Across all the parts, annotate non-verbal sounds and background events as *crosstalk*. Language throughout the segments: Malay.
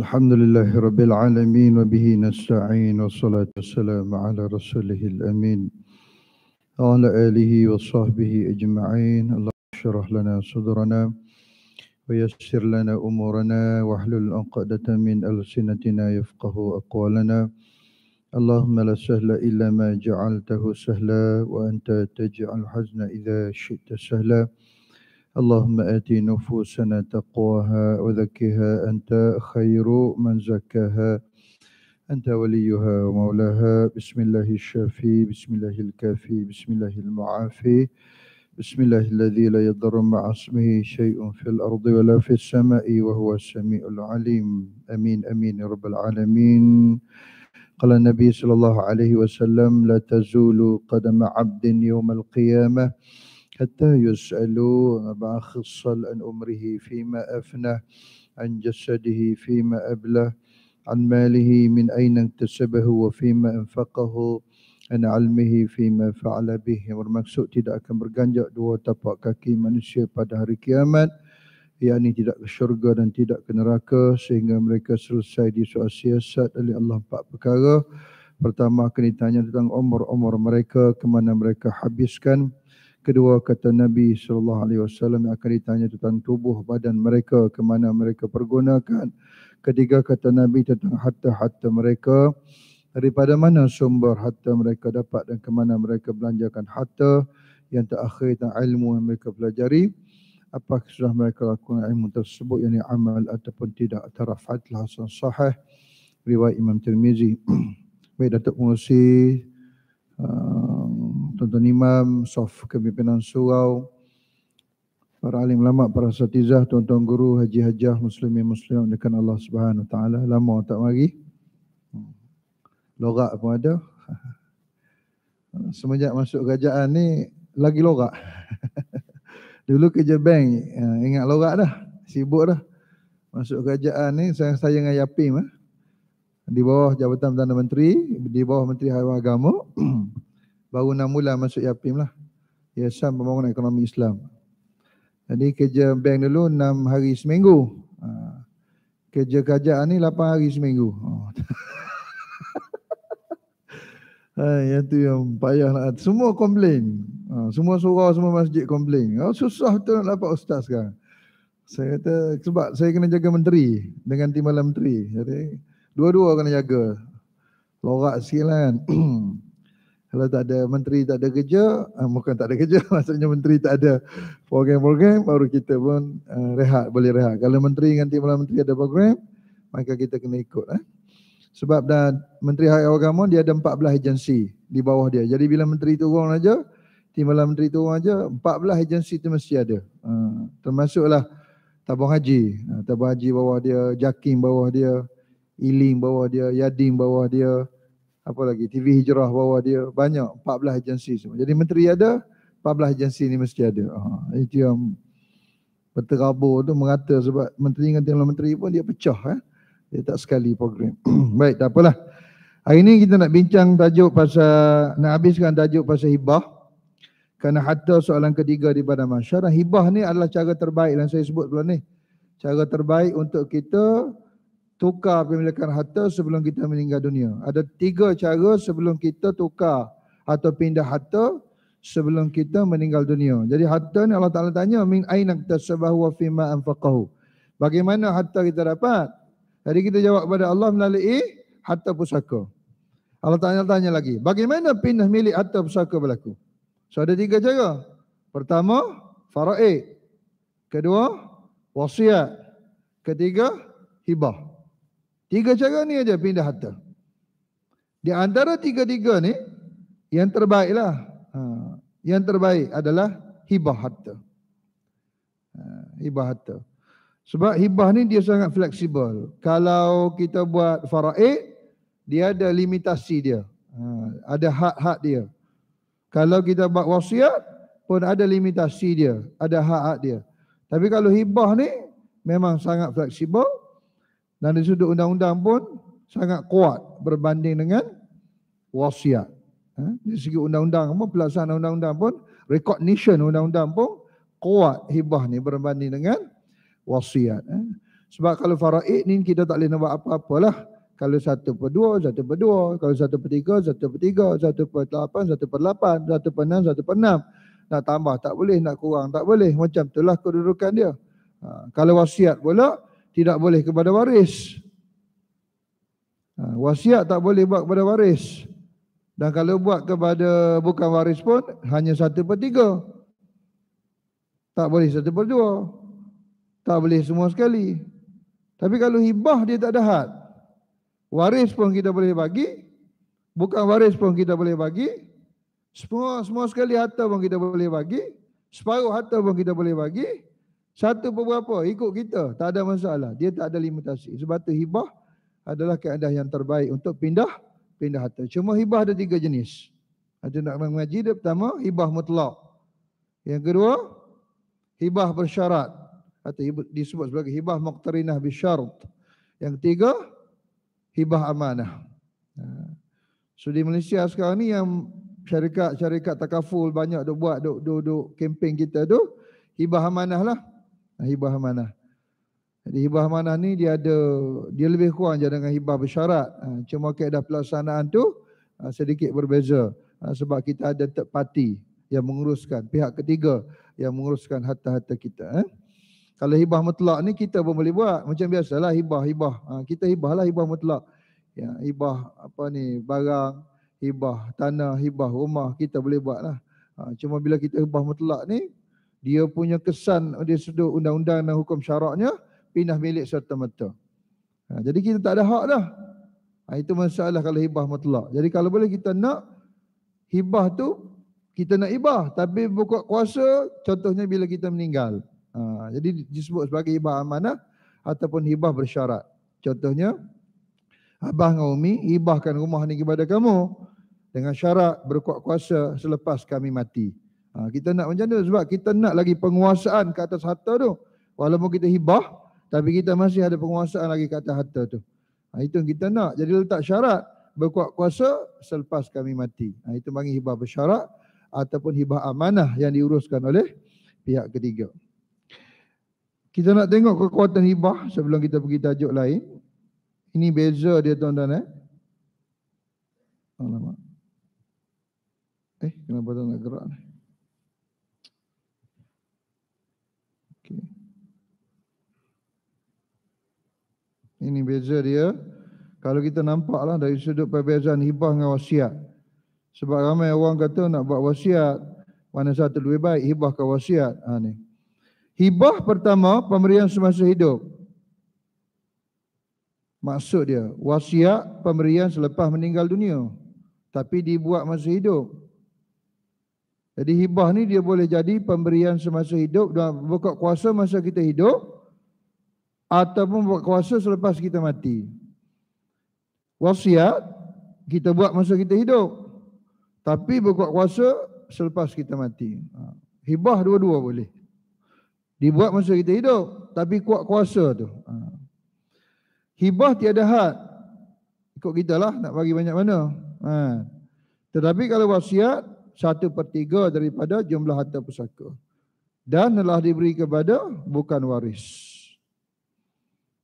الحمد لله رب العالمين وبه نستعين والصلاة والسلام على رسوله الأمين وعلى آله وصحبه أجمعين اللهم اشرح لنا صدرنا ويسر لنا أمورنا واحلل عقدة من ألسنتنا يفقه أقوالنا اللهم لا سهل إلا ما جعلته سهلا وأنت تجعل الحزن إذا شئت سهلا اللهم آت نفوسنا تقواها وزكها أنت خير من زكاها أنت وليها ومولاها بسم الله الشافي بسم الله الكافي بسم الله المعافي بسم الله الذي لا يضر مع اسمه شيء في الأرض ولا في السماء وهو السميع العليم أمين أمين يا رب العالمين قال النبي صلى الله عليه وسلم لا تزول قدم عبد يوم القيامة حتى يسأل مع خصا عن أمره فيما أفنه عن جسده فيما أبله عن ماله من أين اكتسبه وفيما أنفقه عن علمه فيما فعل به والمقصود tidak akan berganjak dua tapak kaki manusia pada hari kiamat ia yakni tidak ke syurga dan tidak ke neraka sehingga mereka selesai di soal siasat oleh Allah empat perkara pertama akan ditanya tentang umur-umur mereka ke mana mereka habiskan Kedua kata Nabi sallallahu alaihi wasallam akan ditanya tentang tubuh badan mereka ke mana mereka pergunakan. Ketiga kata Nabi tentang harta-harta mereka daripada mana sumber harta mereka dapat dan ke mana mereka belanjakan harta. Yang terakhir tentang ilmu yang mereka pelajari. Apa sudah mereka lakukan ilmu tersebut yang amal ataupun tidak terafatlah hasan sahih riwayat Imam Tirmizi. *clears throat* Baik Datuk mursi. Tuan-tuan Imam, Sof Kepimpinan Surau, para alim lama, para satizah, tuan-tuan guru, haji hajah, muslimi muslim, dekan Allah Subhanahu Taala. Lama tak mari. Hmm. Lorak pun ada. *laughs* Semenjak masuk kerajaan ni, lagi lorak. *laughs* Dulu kerja bank, ya, ingat lorak dah. Sibuk dah. Masuk kerajaan ni, saya, saya dengan Yapim. Eh. Di bawah Jabatan Perdana Menteri, di bawah Menteri Haiwan Agama. *clears throat* baru nak mula masuk YAPIM lah. Yayasan Pembangunan Ekonomi Islam. Jadi kerja bank dulu enam hari seminggu. Ha. Kerja kajian ni lapan hari seminggu. Oh. *laughs* ha, yang tu yang payah lah. Semua komplain. Ha, semua surau, semua masjid komplain. Oh, susah tu nak dapat ustaz sekarang. Saya kata sebab saya kena jaga menteri dengan timbalan menteri. Jadi dua-dua kena jaga. Lorak sikit lah kan. *clears throat* kalau tak ada menteri tak ada kerja eh, bukan tak ada kerja *laughs* maksudnya menteri tak ada program-program baru kita pun uh, rehat boleh rehat kalau menteri ganti malam menteri ada program maka kita kena ikut eh sebab dah menteri hak agama dia ada 14 agensi di bawah dia jadi bila menteri turun aja malam menteri turun aja 14 agensi tu mesti ada uh, termasuklah tabung haji uh, tabung haji bawah dia jakim bawah dia iling bawah dia yadim bawah dia apa lagi TV Hijrah bawah dia banyak 14 agensi semua. Jadi menteri ada 14 agensi ni mesti ada. Ha, itu yang berterabur tu mengata sebab menteri dengan tengah menteri pun dia pecah. Eh? Dia tak sekali program. *clears throat* Baik tak apalah. Hari ni kita nak bincang tajuk pasal nak habiskan tajuk pasal hibah. Kerana hatta soalan ketiga di badan masyarakat. Hibah ni adalah cara terbaik dan lah saya sebut sebelum ni. Cara terbaik untuk kita tukar pemilikan harta sebelum kita meninggal dunia. Ada tiga cara sebelum kita tukar atau pindah harta sebelum kita meninggal dunia. Jadi harta ni Allah Ta'ala tanya, min aina tasabahu wa fima anfaqahu. Bagaimana harta kita dapat? Jadi kita jawab kepada Allah melalui harta pusaka. Allah Ta'ala tanya lagi, bagaimana pindah milik harta pusaka berlaku? So ada tiga cara. Pertama, fara'id. Kedua, wasiat. Ketiga, hibah. Tiga cara ni aja pindah harta. Di antara tiga-tiga ni yang terbaiklah. Ha, yang terbaik adalah hibah harta. Ha, hibah harta. Sebab hibah ni dia sangat fleksibel. Kalau kita buat faraid, dia ada limitasi dia. Ha, ada hak-hak dia. Kalau kita buat wasiat, pun ada limitasi dia. Ada hak-hak dia. Tapi kalau hibah ni, memang sangat fleksibel dari sudut undang-undang pun sangat kuat berbanding dengan wasiat. Ha? Dari segi undang-undang pun, pelaksanaan undang-undang pun, recognition undang-undang pun kuat hibah ni berbanding dengan wasiat. Ha? Sebab kalau faraid ni kita tak boleh nak buat apa-apalah. Kalau satu per dua, satu per dua. Kalau satu per tiga, satu per tiga. Satu per lapan, satu per lapan. Satu per enam, satu per enam. Nak tambah tak boleh, nak kurang tak boleh. Macam itulah kedudukan dia. Ha, kalau wasiat pula, tidak boleh kepada waris. Ha, wasiat tak boleh buat kepada waris. Dan kalau buat kepada bukan waris pun hanya satu per tiga. Tak boleh satu per dua. Tak boleh semua sekali. Tapi kalau hibah dia tak ada had. Waris pun kita boleh bagi. Bukan waris pun kita boleh bagi. Semua semua sekali harta pun kita boleh bagi. Separuh harta pun kita boleh bagi. Satu beberapa ikut kita tak ada masalah. Dia tak ada limitasi. Sebab tu hibah adalah keadaan yang terbaik untuk pindah pindah harta. Cuma hibah ada tiga jenis. Ada nak mengaji dia pertama hibah mutlak. Yang kedua hibah bersyarat atau disebut sebagai hibah muqtarinah bisyarat. Yang ketiga hibah amanah. Ha. So di Malaysia sekarang ni yang syarikat-syarikat takaful banyak duk buat duk duk, duk kempen kita tu hibah amanah lah hibah amanah. Jadi hibah amanah ni dia ada dia lebih kurang je dengan hibah bersyarat. Ha, cuma keadaan pelaksanaan tu ha, sedikit berbeza ha, sebab kita ada third party yang menguruskan pihak ketiga yang menguruskan harta-harta kita eh. Kalau hibah mutlak ni kita pun boleh buat macam biasalah hibah-hibah. kita hibahlah hibah mutlak. Ya hibah apa ni barang, hibah tanah, hibah rumah kita boleh buat lah. cuma bila kita hibah mutlak ni dia punya kesan dia sudut undang-undang dan hukum syaraknya pindah milik serta-merta. Ha, jadi kita tak ada hak dah. Ha, itu masalah kalau hibah mutlak. Jadi kalau boleh kita nak hibah tu kita nak hibah tapi pokok kuasa contohnya bila kita meninggal. Ha, jadi disebut sebagai hibah amanah ataupun hibah bersyarat. Contohnya Abah dan Umi hibahkan rumah ni kepada kamu dengan syarat berkuat kuasa selepas kami mati. Ha, kita nak macam tu sebab kita nak lagi penguasaan ke atas harta tu. Walaupun kita hibah, tapi kita masih ada penguasaan lagi ke atas harta tu. Ha, itu yang kita nak. Jadi letak syarat berkuat kuasa selepas kami mati. Ha, itu panggil hibah bersyarat ataupun hibah amanah yang diuruskan oleh pihak ketiga. Kita nak tengok kekuatan hibah sebelum kita pergi tajuk lain. Ini beza dia tuan-tuan eh. Alamak. Eh, kenapa tak nak gerak ni? Ini beza dia. Kalau kita nampaklah dari sudut perbezaan hibah dengan wasiat. Sebab ramai orang kata nak buat wasiat. Mana satu lebih baik hibah ke wasiat. Ha, ni. Hibah pertama pemberian semasa hidup. Maksud dia wasiat pemberian selepas meninggal dunia. Tapi dibuat masa hidup. Jadi hibah ni dia boleh jadi pemberian semasa hidup dan berkuat kuasa masa kita hidup ataupun buat kuasa selepas kita mati. Wasiat kita buat masa kita hidup. Tapi berkuat kuasa selepas kita mati. Ha, hibah dua-dua boleh. Dibuat masa kita hidup. Tapi kuat kuasa tu. Ha. Hibah tiada had. Ikut kita lah nak bagi banyak mana. Ha. Tetapi kalau wasiat, satu per tiga daripada jumlah harta pusaka. Dan telah diberi kepada bukan waris.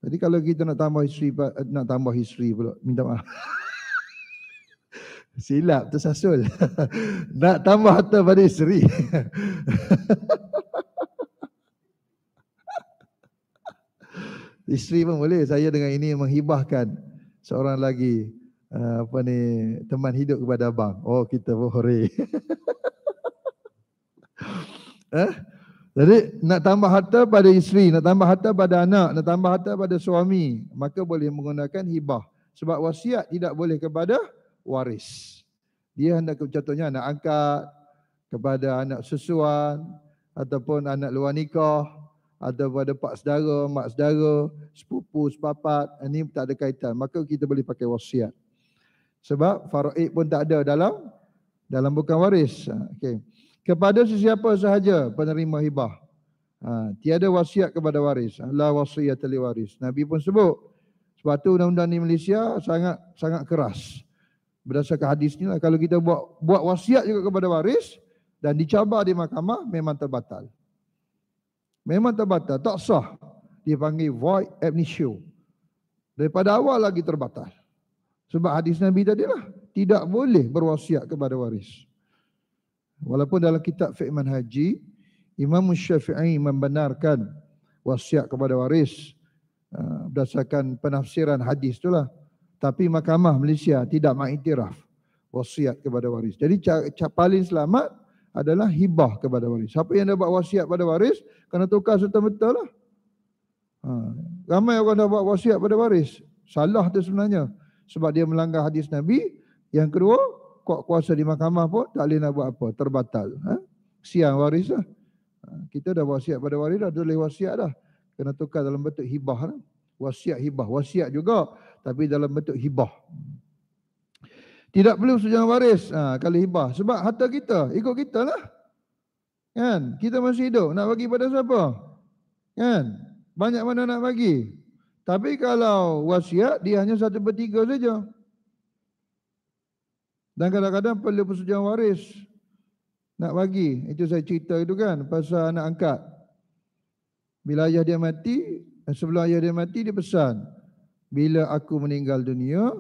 Jadi kalau kita nak tambah isteri eh, nak tambah isteri pula minta maaf. *laughs* Silap tersasul. *laughs* nak tambah harta pada isteri. *laughs* isteri pun boleh. Saya dengan ini menghibahkan seorang lagi eh, apa ni teman hidup kepada abang. Oh kita pun hore. eh? Jadi nak tambah harta pada isteri, nak tambah harta pada anak, nak tambah harta pada suami, maka boleh menggunakan hibah. Sebab wasiat tidak boleh kepada waris. Dia hendak contohnya anak angkat, kepada anak susuan, ataupun anak luar nikah, ada pada pak sedara, mak sedara, sepupu, sepapat, ini ah, tak ada kaitan. Maka kita boleh pakai wasiat. Sebab faraid pun tak ada dalam dalam bukan waris. Ah, okey kepada sesiapa sahaja penerima hibah. Ha, tiada wasiat kepada waris. La wasiat li waris. Nabi pun sebut. Sebab tu undang-undang di Malaysia sangat sangat keras. Berdasarkan hadis ni lah. Kalau kita buat buat wasiat juga kepada waris dan dicabar di mahkamah memang terbatal. Memang terbatal. Tak sah. Dia panggil void amnesia. Daripada awal lagi terbatal. Sebab hadis Nabi tadi lah. Tidak boleh berwasiat kepada waris. Walaupun dalam kitab Fi'man Haji, Imam Syafi'i membenarkan wasiat kepada waris uh, berdasarkan penafsiran hadis itulah. Tapi mahkamah Malaysia tidak mengiktiraf wasiat kepada waris. Jadi paling selamat adalah hibah kepada waris. Siapa yang dapat wasiat kepada waris, kena tukar serta-merta lah. Ha. Ramai orang dah buat wasiat pada waris. Salah tu sebenarnya. Sebab dia melanggar hadis Nabi. Yang kedua, kuat kuasa di mahkamah pun tak boleh nak buat apa. Terbatal. Ha? Siang waris lah. Ha, kita dah wasiat pada waris dah. Dulu wasiat dah. Kena tukar dalam bentuk hibah lah. Wasiat hibah. Wasiat juga. Tapi dalam bentuk hibah. Tidak perlu sejauh waris. Ha, kalau hibah. Sebab harta kita. Ikut kita lah. Kan? Kita masih hidup. Nak bagi pada siapa? Kan? Banyak mana nak bagi. Tapi kalau wasiat, dia hanya satu per tiga saja. Dan kadang-kadang perlu persetujuan waris nak bagi. Itu saya cerita itu kan pasal anak angkat. Bila ayah dia mati, eh, sebelum ayah dia mati dia pesan. Bila aku meninggal dunia,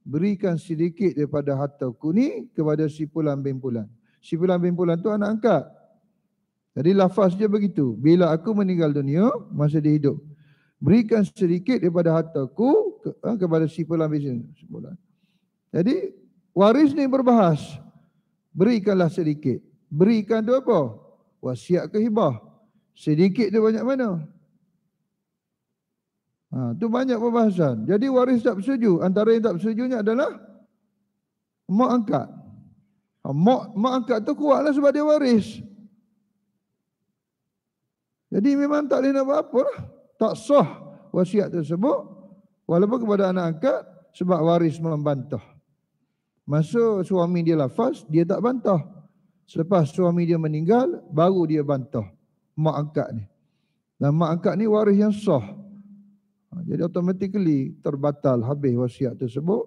berikan sedikit daripada harta aku ni kepada si pulang bin pulang Si pulang bin pulang tu anak angkat. Jadi lafaz dia begitu. Bila aku meninggal dunia, masa dia hidup. Berikan sedikit daripada harta aku ke, ha, kepada si pulang bin pulang Jadi Waris ni berbahas. Berikanlah sedikit. Berikan tu apa? Wasiat ke hibah? Sedikit tu banyak mana? Ha, tu banyak perbahasan. Jadi waris tak bersuju. Antara yang tak bersuju bersetujunya adalah mak angkat. Ha, mak, mak angkat tu kuatlah sebab dia waris. Jadi memang tak boleh nak buat apa lah. Tak sah wasiat tersebut. Walaupun kepada anak angkat sebab waris membantah. Masa suami dia lafaz, dia tak bantah. Selepas suami dia meninggal, baru dia bantah. Mak angkat ni. Dan mak angkat ni waris yang sah. Ha, jadi automatically terbatal habis wasiat tersebut.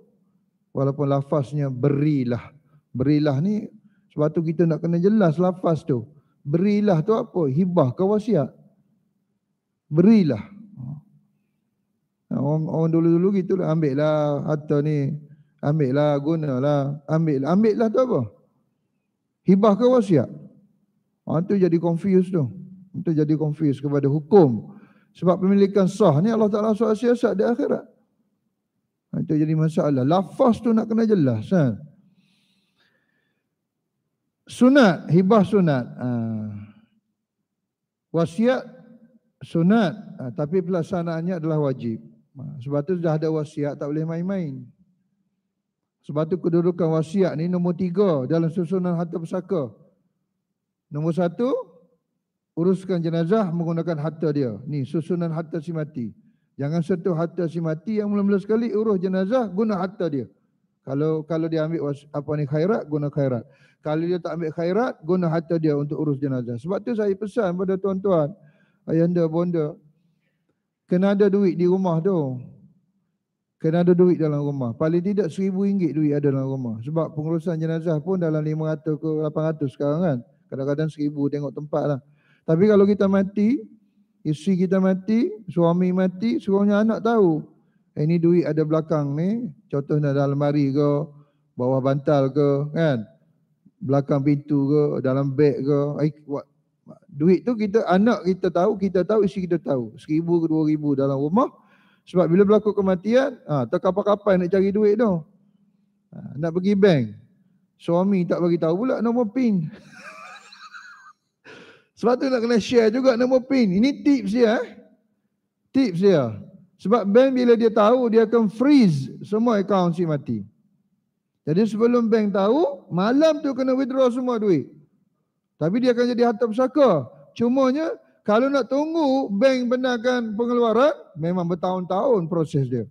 Walaupun lafaznya berilah. Berilah ni sebab tu kita nak kena jelas lafaz tu. Berilah tu apa? Hibah ke wasiat? Berilah. Ha. Orang, orang dulu-dulu gitu lah. Ambil lah harta ni. Ambil lah, guna lah, Ambil, ambil lah tu apa? Hibah ke wasiat? Ha, tu jadi confused tu. Itu jadi confused kepada hukum. Sebab pemilikan sah ni Allah Ta'ala suat siasat di akhirat. Ha, itu jadi masalah. Lafaz tu nak kena jelas. Ha? Sunat, hibah sunat. Ha. Wasiat, sunat. Ha, tapi pelaksanaannya adalah wajib. Ha, sebab tu dah ada wasiat, tak boleh main-main. Sebab tu kedudukan wasiat ni nombor tiga dalam susunan harta pusaka. Nombor satu, uruskan jenazah menggunakan harta dia. Ni susunan harta si mati. Jangan sentuh harta si mati yang mula-mula sekali urus jenazah guna harta dia. Kalau kalau dia ambil was, apa ni khairat guna khairat. Kalau dia tak ambil khairat guna harta dia untuk urus jenazah. Sebab tu saya pesan pada tuan-tuan ayah anda bonda kena ada duit di rumah tu kena ada duit dalam rumah. Paling tidak seribu ringgit duit ada dalam rumah. Sebab pengurusan jenazah pun dalam lima ratus ke lapan ratus sekarang kan. Kadang-kadang seribu tengok tempat lah. Tapi kalau kita mati, isteri kita mati, suami mati, seorangnya anak tahu. Eh, ini duit ada belakang ni. Contohnya dalam mari ke, bawah bantal ke, kan. Belakang pintu ke, dalam beg ke. Eh, duit tu kita anak kita tahu, kita tahu, isteri kita tahu. Seribu ke dua ribu dalam rumah. Sebab bila berlaku kematian, ha, tak kapan-kapan nak cari duit tu. Ha, nak pergi bank. Suami tak bagi tahu pula nombor PIN. *laughs* Sebab tu nak kena share juga nombor PIN. Ini tips dia. Eh? Tips dia. Sebab bank bila dia tahu, dia akan freeze semua akaun si mati. Jadi sebelum bank tahu, malam tu kena withdraw semua duit. Tapi dia akan jadi harta pusaka. Cumanya, kalau nak tunggu bank benarkan pengeluaran, memang bertahun-tahun proses dia.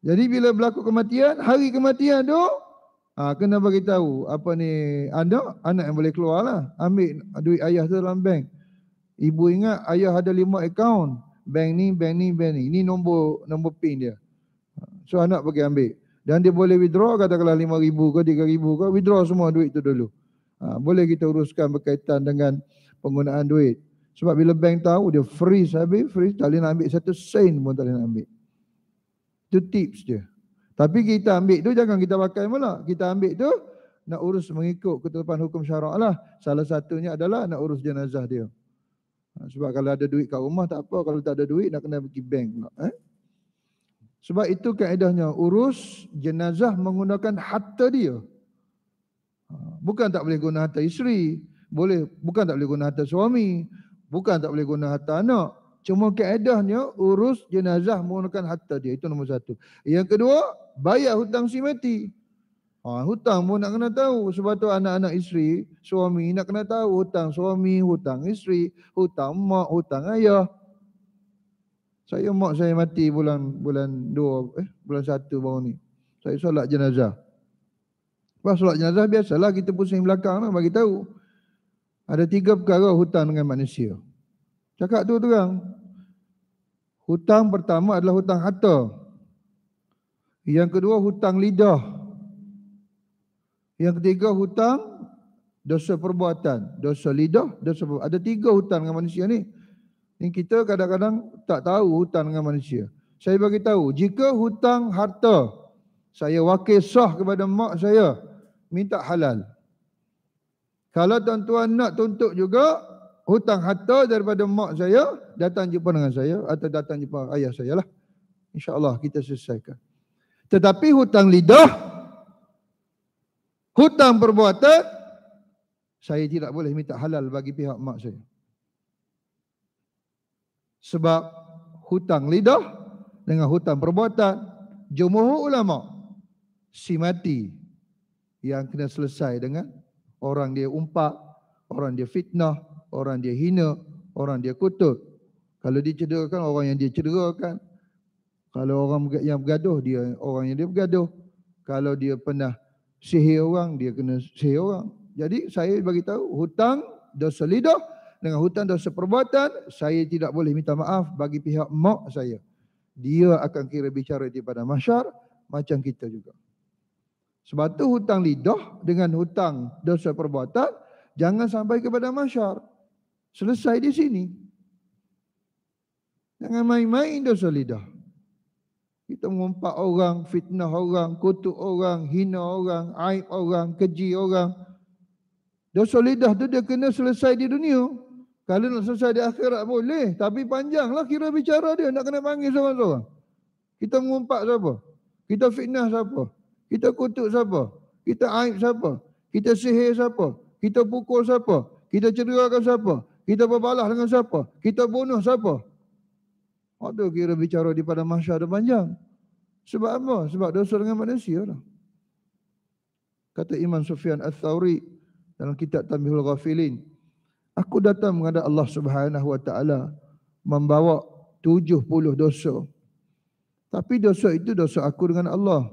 Jadi bila berlaku kematian, hari kematian tu, ha, kena bagi tahu apa ni anda, anak yang boleh keluar lah. Ambil duit ayah tu dalam bank. Ibu ingat ayah ada lima akaun. Bank ni, bank ni, bank ni. Ini nombor nombor pin dia. So anak pergi ambil. Dan dia boleh withdraw katakanlah RM5,000 ke RM3,000 ke. Withdraw semua duit tu dulu. Ha, boleh kita uruskan berkaitan dengan penggunaan duit. Sebab bila bank tahu dia freeze habis, freeze tak boleh nak ambil satu sen pun tak boleh nak ambil. Itu tips dia. Tapi kita ambil tu jangan kita pakai pula. Kita ambil tu nak urus mengikut ketetapan hukum syarak lah. Salah satunya adalah nak urus jenazah dia. Ha, sebab kalau ada duit kat rumah tak apa. Kalau tak ada duit nak kena pergi bank pula. Eh? Sebab itu kaedahnya urus jenazah menggunakan harta dia. Ha, bukan tak boleh guna harta isteri boleh bukan tak boleh guna harta suami bukan tak boleh guna harta anak cuma kaedahnya urus jenazah menggunakan harta dia itu nombor satu yang kedua bayar hutang si mati ha, hutang pun nak kena tahu sebab tu anak-anak isteri suami nak kena tahu hutang suami hutang isteri hutang mak hutang ayah saya mak saya mati bulan bulan dua eh bulan satu baru ni saya solat jenazah Lepas solat jenazah biasalah kita pusing belakang lah bagi tahu. Ada tiga perkara hutang dengan manusia. Cakap tu terang. Hutang pertama adalah hutang harta. Yang kedua hutang lidah. Yang ketiga hutang dosa perbuatan. Dosa lidah, dosa perbuatan. Ada tiga hutang dengan manusia ni. Yang kita kadang-kadang tak tahu hutang dengan manusia. Saya bagi tahu, jika hutang harta saya wakil sah kepada mak saya minta halal. Kalau tuan-tuan nak tuntut juga hutang harta daripada mak saya, datang jumpa dengan saya atau datang jumpa ayah saya lah. InsyaAllah kita selesaikan. Tetapi hutang lidah, hutang perbuatan, saya tidak boleh minta halal bagi pihak mak saya. Sebab hutang lidah dengan hutang perbuatan, jumhur ulama si mati yang kena selesai dengan orang dia umpak, orang dia fitnah, orang dia hina, orang dia kutuk. Kalau dia cederakan, orang yang dia cederakan. Kalau orang yang bergaduh, dia orang yang dia bergaduh. Kalau dia pernah sihir orang, dia kena sihir orang. Jadi saya bagi tahu hutang dosa lidah dengan hutang dosa perbuatan, saya tidak boleh minta maaf bagi pihak mak saya. Dia akan kira bicara di daripada masyarakat macam kita juga. Sebab tu hutang lidah dengan hutang dosa perbuatan jangan sampai kepada masyar. Selesai di sini. Jangan main-main dosa lidah. Kita mengumpat orang, fitnah orang, kutuk orang, hina orang, aib orang, keji orang. Dosa lidah tu dia kena selesai di dunia. Kalau nak selesai di akhirat boleh. Tapi panjanglah kira bicara dia. Nak kena panggil seorang-seorang. Kita mengumpat siapa? Kita fitnah siapa? Kita kutuk siapa? Kita aib siapa? Kita sihir siapa? Kita pukul siapa? Kita cederakan siapa? Kita berbalah dengan siapa? Kita bunuh siapa? Ada kira bicara di pada masyarakat panjang. Sebab apa? Sebab dosa dengan manusia lah. Kata Imam Sufyan Al-Thawri dalam kitab Tamihul Ghafilin. Aku datang menghadap Allah Subhanahu Wa Taala membawa 70 dosa. Tapi dosa itu dosa aku dengan Allah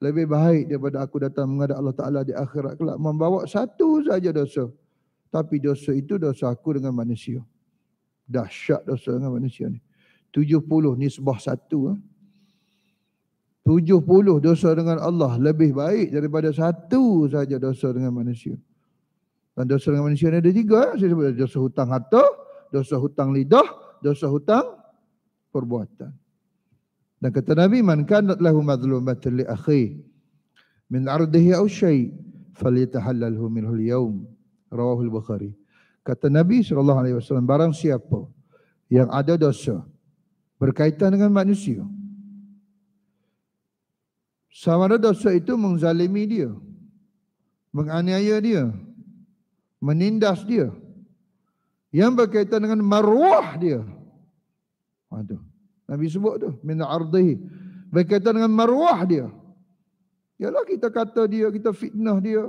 lebih baik daripada aku datang menghadap Allah Ta'ala di akhirat kelak. Membawa satu saja dosa. Tapi dosa itu dosa aku dengan manusia. Dahsyat dosa dengan manusia ni. 70 nisbah satu. Eh. tujuh puluh dosa dengan Allah lebih baik daripada satu saja dosa dengan manusia. Dan dosa dengan manusia ni ada tiga. Eh. Saya sebut dosa hutang harta, dosa hutang lidah, dosa hutang perbuatan. Dan kata Nabi man kanat lahu madlumatan li akhi min ardihi aw syai falyatahallalhu minhu al-yawm. Rawahu al-Bukhari. Kata Nabi sallallahu alaihi wasallam barang siapa yang ada dosa berkaitan dengan manusia. Sama ada dosa itu menzalimi dia. Menganiaya dia. Menindas dia. Yang berkaitan dengan maruah dia. Aduh. Ha, Nabi sebut tu min ardihi berkaitan dengan maruah dia. Yalah kita kata dia, kita fitnah dia.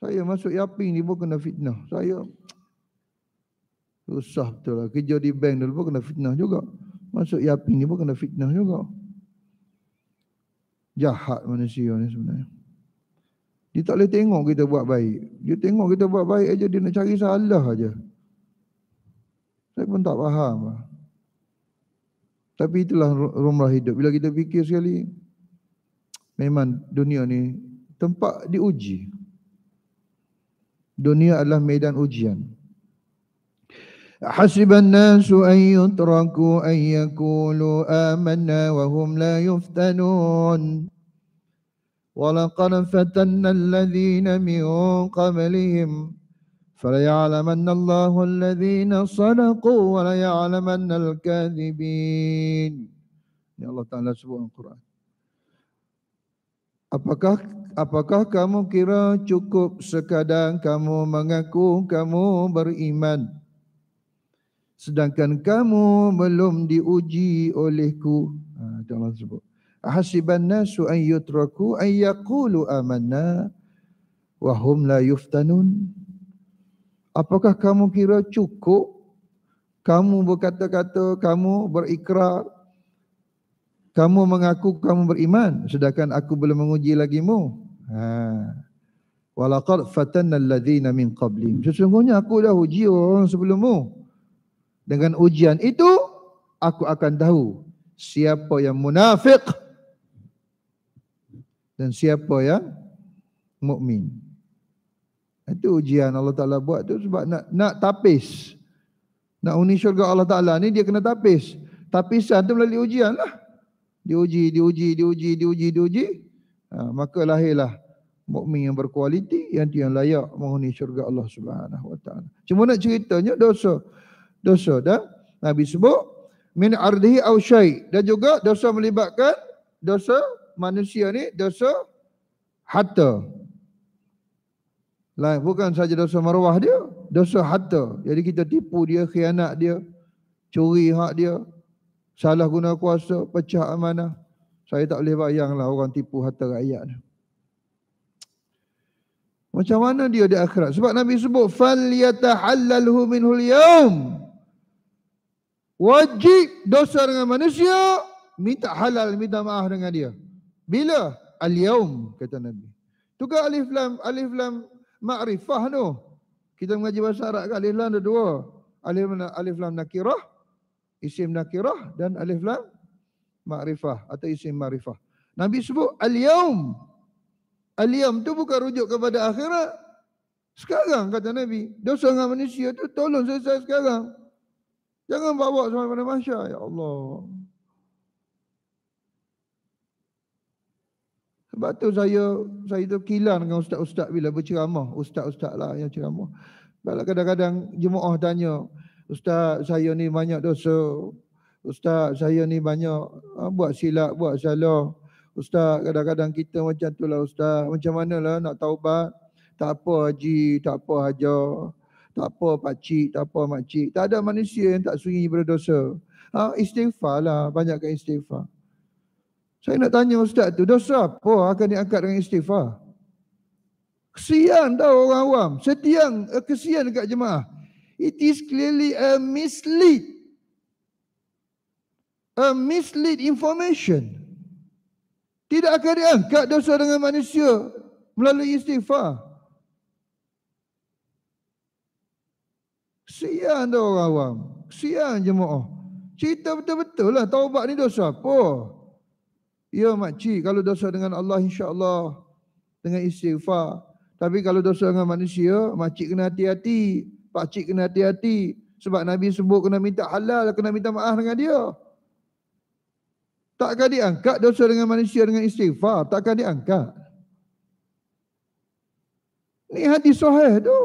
Saya masuk Yaping ni pun kena fitnah. Saya susah betul lah. Kerja di bank dulu pun kena fitnah juga. Masuk Yaping ni pun kena fitnah juga. Jahat manusia ni sebenarnya. Dia tak boleh tengok kita buat baik. Dia tengok kita buat baik aja dia nak cari salah aja. Saya pun tak faham lah. Tapi itulah rumrah hidup. Bila kita fikir sekali, memang dunia ni tempat diuji. Dunia adalah medan ujian. حسب الناس أن يتركوا أن يقولوا آمنا وهم لا يفتنون ولقد فتن الذين من قبلهم فليعلمن الله الذين صدقوا وليعلمن الكاذبين Ya Allah Ta'ala sebut Al-Quran. Apakah apakah kamu kira cukup sekadar kamu mengaku kamu beriman? Sedangkan kamu belum diuji olehku. Ha, itu Allah sebut. Ahasiban nasu an yutraku an yakulu amanna wahum la yuftanun. Apakah kamu kira cukup? Kamu berkata-kata, kamu berikrar. Kamu mengaku kamu beriman. Sedangkan aku belum menguji lagi mu. Ha. Walakad fatanna alladhina min qablim. Sesungguhnya aku dah uji orang sebelummu. Dengan ujian itu, aku akan tahu siapa yang munafik dan siapa yang mukmin. Itu ujian Allah Ta'ala buat tu sebab nak, nak tapis. Nak uni syurga Allah Ta'ala ni dia kena tapis. Tapisan tu melalui ujian lah. Diuji, diuji, diuji, diuji, diuji. Ha, maka lahirlah mukmin yang berkualiti yang yang layak menghuni syurga Allah Subhanahu wa taala. Cuma nak ceritanya dosa. Dosa dah Nabi sebut min ardhi au syai dan juga dosa melibatkan dosa manusia ni dosa harta lain bukan saja dosa maruah dia dosa harta jadi kita tipu dia khianat dia curi hak dia salah guna kuasa pecah amanah saya tak boleh bayanglah orang tipu harta rakyat macam mana dia di akhirat sebab nabi sebut fal yatahallalhu minhul yaum wajib dosa dengan manusia minta halal minta maaf dengan dia bila al yaum kata nabi Tukar alif lam, alif lam Ma'rifah tu. Kita mengaji bahasa Arab kan alif lam ada dua. Alif, alif lam nakirah, isim nakirah dan alif lam ma'rifah atau isim ma'rifah. Nabi sebut al-yaum. Al-yaum tu bukan rujuk kepada akhirat. Sekarang kata Nabi. Dosa dengan manusia tu tolong selesai sekarang. Jangan bawa semua pada masyarakat. Ya Allah. Sebab tu saya saya tu kilan dengan ustaz-ustaz bila berceramah, ustaz-ustaz lah yang ceramah. Sebab lah kadang-kadang jemaah tanya, ustaz saya ni banyak dosa. Ustaz saya ni banyak ha, buat silap, buat salah. Ustaz kadang-kadang kita macam tu lah ustaz. Macam manalah nak taubat? Tak apa haji, tak apa hajar. Tak apa pakcik, tak apa makcik. Tak ada manusia yang tak sunyi berdosa. Ha, istighfar lah, banyakkan istighfar. Saya nak tanya ustaz tu, dosa apa akan diangkat dengan istighfar? Kesian tau orang awam. Setiang eh, kesian dekat jemaah. It is clearly a mislead. A mislead information. Tidak akan diangkat dosa dengan manusia melalui istighfar. Kesian tau orang awam. Kesian jemaah. Cerita betul-betul lah taubat ni dosa apa. Ya makcik, kalau dosa dengan Allah Insya Allah dengan istighfar. Tapi kalau dosa dengan manusia, makcik kena hati-hati. Pakcik kena hati-hati. Sebab Nabi sebut kena minta halal, kena minta maaf dengan dia. Takkan diangkat dosa dengan manusia dengan istighfar? takkan diangkat? Ni hadis sahih tu.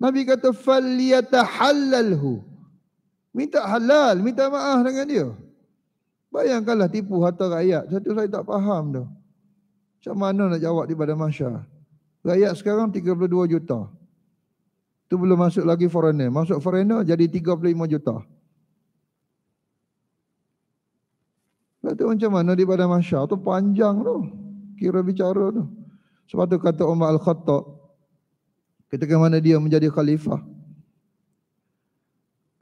Nabi kata, فَلْيَتَحَلَّلْهُ Minta halal, minta maaf dengan dia. Bayangkanlah tipu harta rakyat. Satu saya tak faham tu. Macam mana nak jawab di badan masyarakat. Rakyat sekarang 32 juta. Tu belum masuk lagi foreigner. Masuk foreigner jadi 35 juta. Lepas tu macam mana di badan masyarakat. Tu panjang tu. Kira bicara tu. Sebab tu kata Umar Al-Khattab. Ketika mana dia menjadi khalifah.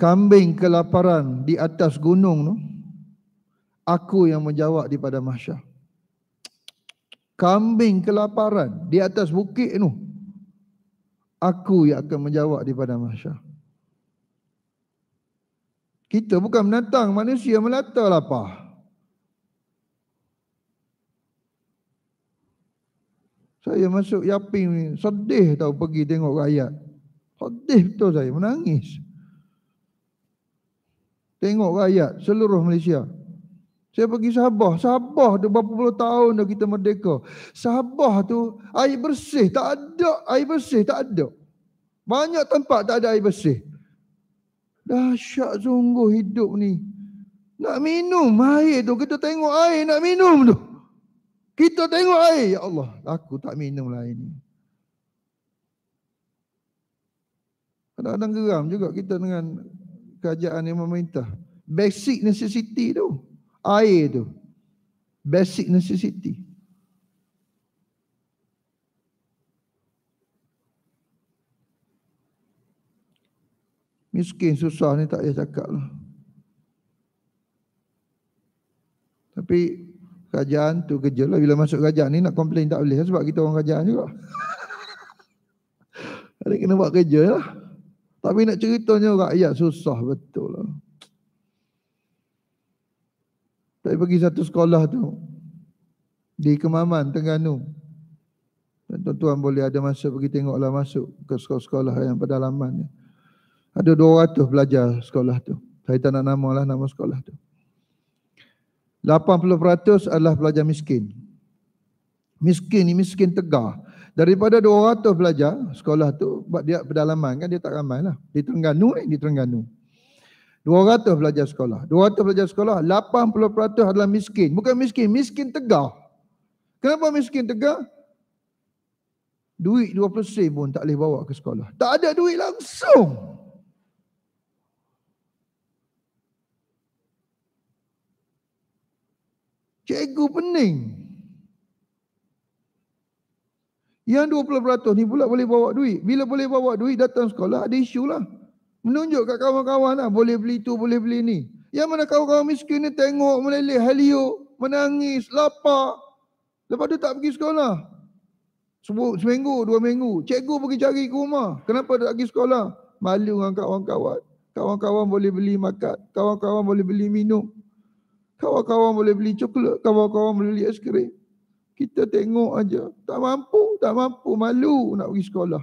Kambing kelaparan di atas gunung tu aku yang menjawab di pada mahsyar. Kambing kelaparan di atas bukit tu. Aku yang akan menjawab di pada mahsyar. Kita bukan menantang manusia melata lapar. Saya masuk Yaping ni, sedih tau pergi tengok rakyat. Sedih betul saya, menangis. Tengok rakyat seluruh Malaysia, saya pergi Sabah. Sabah dah berapa puluh tahun dah kita merdeka. Sabah tu air bersih. Tak ada air bersih. Tak ada. Banyak tempat tak ada air bersih. Dah syak sungguh hidup ni. Nak minum air tu. Kita tengok air nak minum tu. Kita tengok air. Ya Allah. Aku tak minum lah air ni. Kadang-kadang geram juga kita dengan kerajaan yang memerintah. Basic necessity tu air tu basic necessity miskin susah ni tak payah cakap lah tapi kerajaan tu kerja lah bila masuk kerajaan ni nak komplain tak boleh lah sebab kita orang kerajaan juga *laughs* ada kena buat kerja lah tapi nak ceritanya rakyat susah betul lah saya pergi satu sekolah tu di Kemaman, Terengganu. Tuan-tuan boleh ada masa pergi tengoklah masuk ke sekolah-sekolah yang pedalaman ni. Ada 200 pelajar sekolah tu. Saya tak nak namalah nama sekolah tu. 80% adalah pelajar miskin. Miskin ni miskin tegar. Daripada 200 pelajar sekolah tu, dia pedalaman kan dia tak ramai lah. Di Terengganu ni, di Terengganu. 200 pelajar sekolah. 200 pelajar sekolah, 80% adalah miskin. Bukan miskin, miskin tegar. Kenapa miskin tegar? Duit 20 sen pun tak boleh bawa ke sekolah. Tak ada duit langsung. Cikgu pening. Yang 20% ni pula boleh bawa duit. Bila boleh bawa duit datang sekolah ada isu lah. Menunjuk kat kawan-kawan lah. Boleh beli tu, boleh beli ni. Yang mana kawan-kawan miskin ni tengok meleleh halio, menangis, lapar. Lepas tu tak pergi sekolah. Sebut seminggu, dua minggu. Cikgu pergi cari ke rumah. Kenapa tak pergi sekolah? Malu dengan kawan-kawan. Kawan-kawan boleh beli makan. Kawan-kawan boleh beli minum. Kawan-kawan boleh beli coklat. Kawan-kawan boleh beli es krim. Kita tengok aja. Tak mampu, tak mampu. Malu nak pergi sekolah.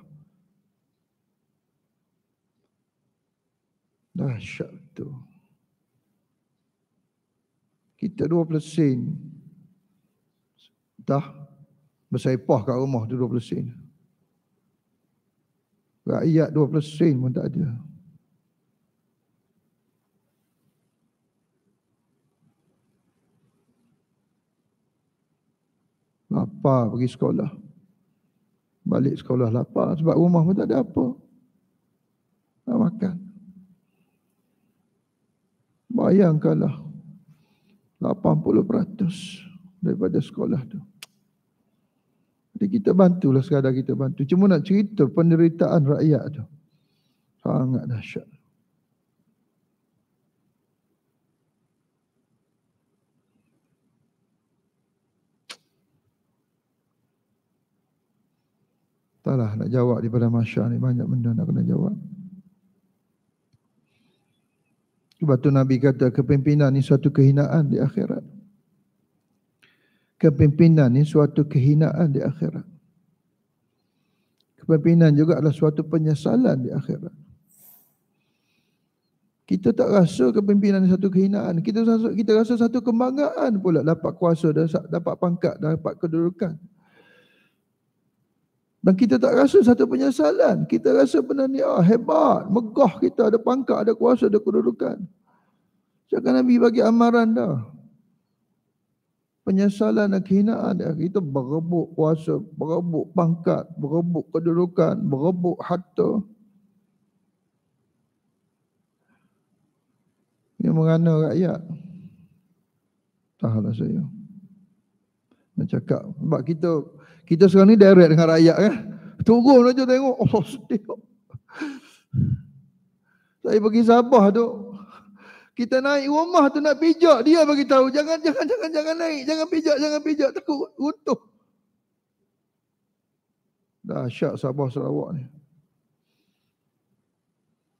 Dahsyat tu. Kita 20 sen. Dah bersaipah kat rumah tu 20 sen. Rakyat 20 sen pun tak ada. Lapar pergi sekolah. Balik sekolah lapar sebab rumah pun tak ada apa. Tak makan bayangkanlah 80% daripada sekolah tu. Jadi kita bantulah sekadar kita bantu. Cuma nak cerita penderitaan rakyat tu. Sangat dahsyat. Taklah nak jawab daripada masyarakat ni banyak benda nak kena jawab. Sebab tu Nabi kata kepimpinan ni suatu kehinaan di akhirat. Kepimpinan ni suatu kehinaan di akhirat. Kepimpinan juga adalah suatu penyesalan di akhirat. Kita tak rasa kepimpinan ni satu kehinaan. Kita rasa, kita rasa satu kebanggaan pula dapat kuasa, dapat pangkat, dapat kedudukan. Dan kita tak rasa satu penyesalan. Kita rasa benda ni ah, hebat, megah kita. Ada pangkat, ada kuasa, ada kedudukan. Jangan Nabi bagi amaran dah. Penyesalan dan kehinaan dah. Kita berebut kuasa, berebut pangkat, berebut kedudukan, berebut harta. Ini merana rakyat. Tahanlah saya. Nak cakap. Sebab kita kita sekarang ni direct dengan rakyat kan. Turun aja tengok. Oh, *laughs* sedih. Saya pergi Sabah tu. Kita naik rumah tu nak pijak. Dia bagi tahu jangan, jangan, jangan, jangan naik. Jangan pijak, jangan pijak. Takut runtuh. syak Sabah Sarawak ni.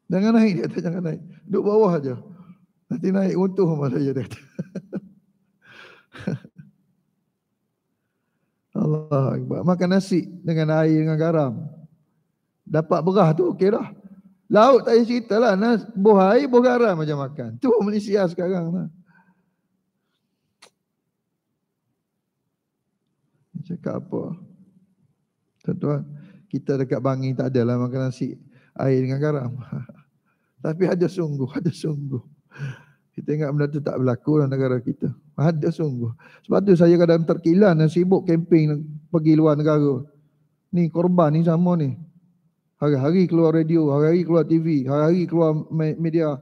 Jangan naik dia kata jangan naik. Duduk bawah aja. Nanti naik untung rumah saya dia kata. *laughs* Allah Akbar. Makan nasi dengan air dengan garam. Dapat berah tu okey dah. Laut tak payah cerita lah. Nas, buah air, buah garam macam makan. Tu Malaysia sekarang lah. Cakap apa? Tuan-tuan, kita dekat bangi tak adalah makan nasi air dengan garam. *laughs* Tapi ada sungguh, ada sungguh. Kita ingat benda tu tak berlaku dalam negara kita. Ada sungguh. Sebab tu saya kadang terkilan dan sibuk kemping pergi luar negara. Ni korban ni sama ni. Hari-hari keluar radio, hari-hari keluar TV, hari-hari keluar media.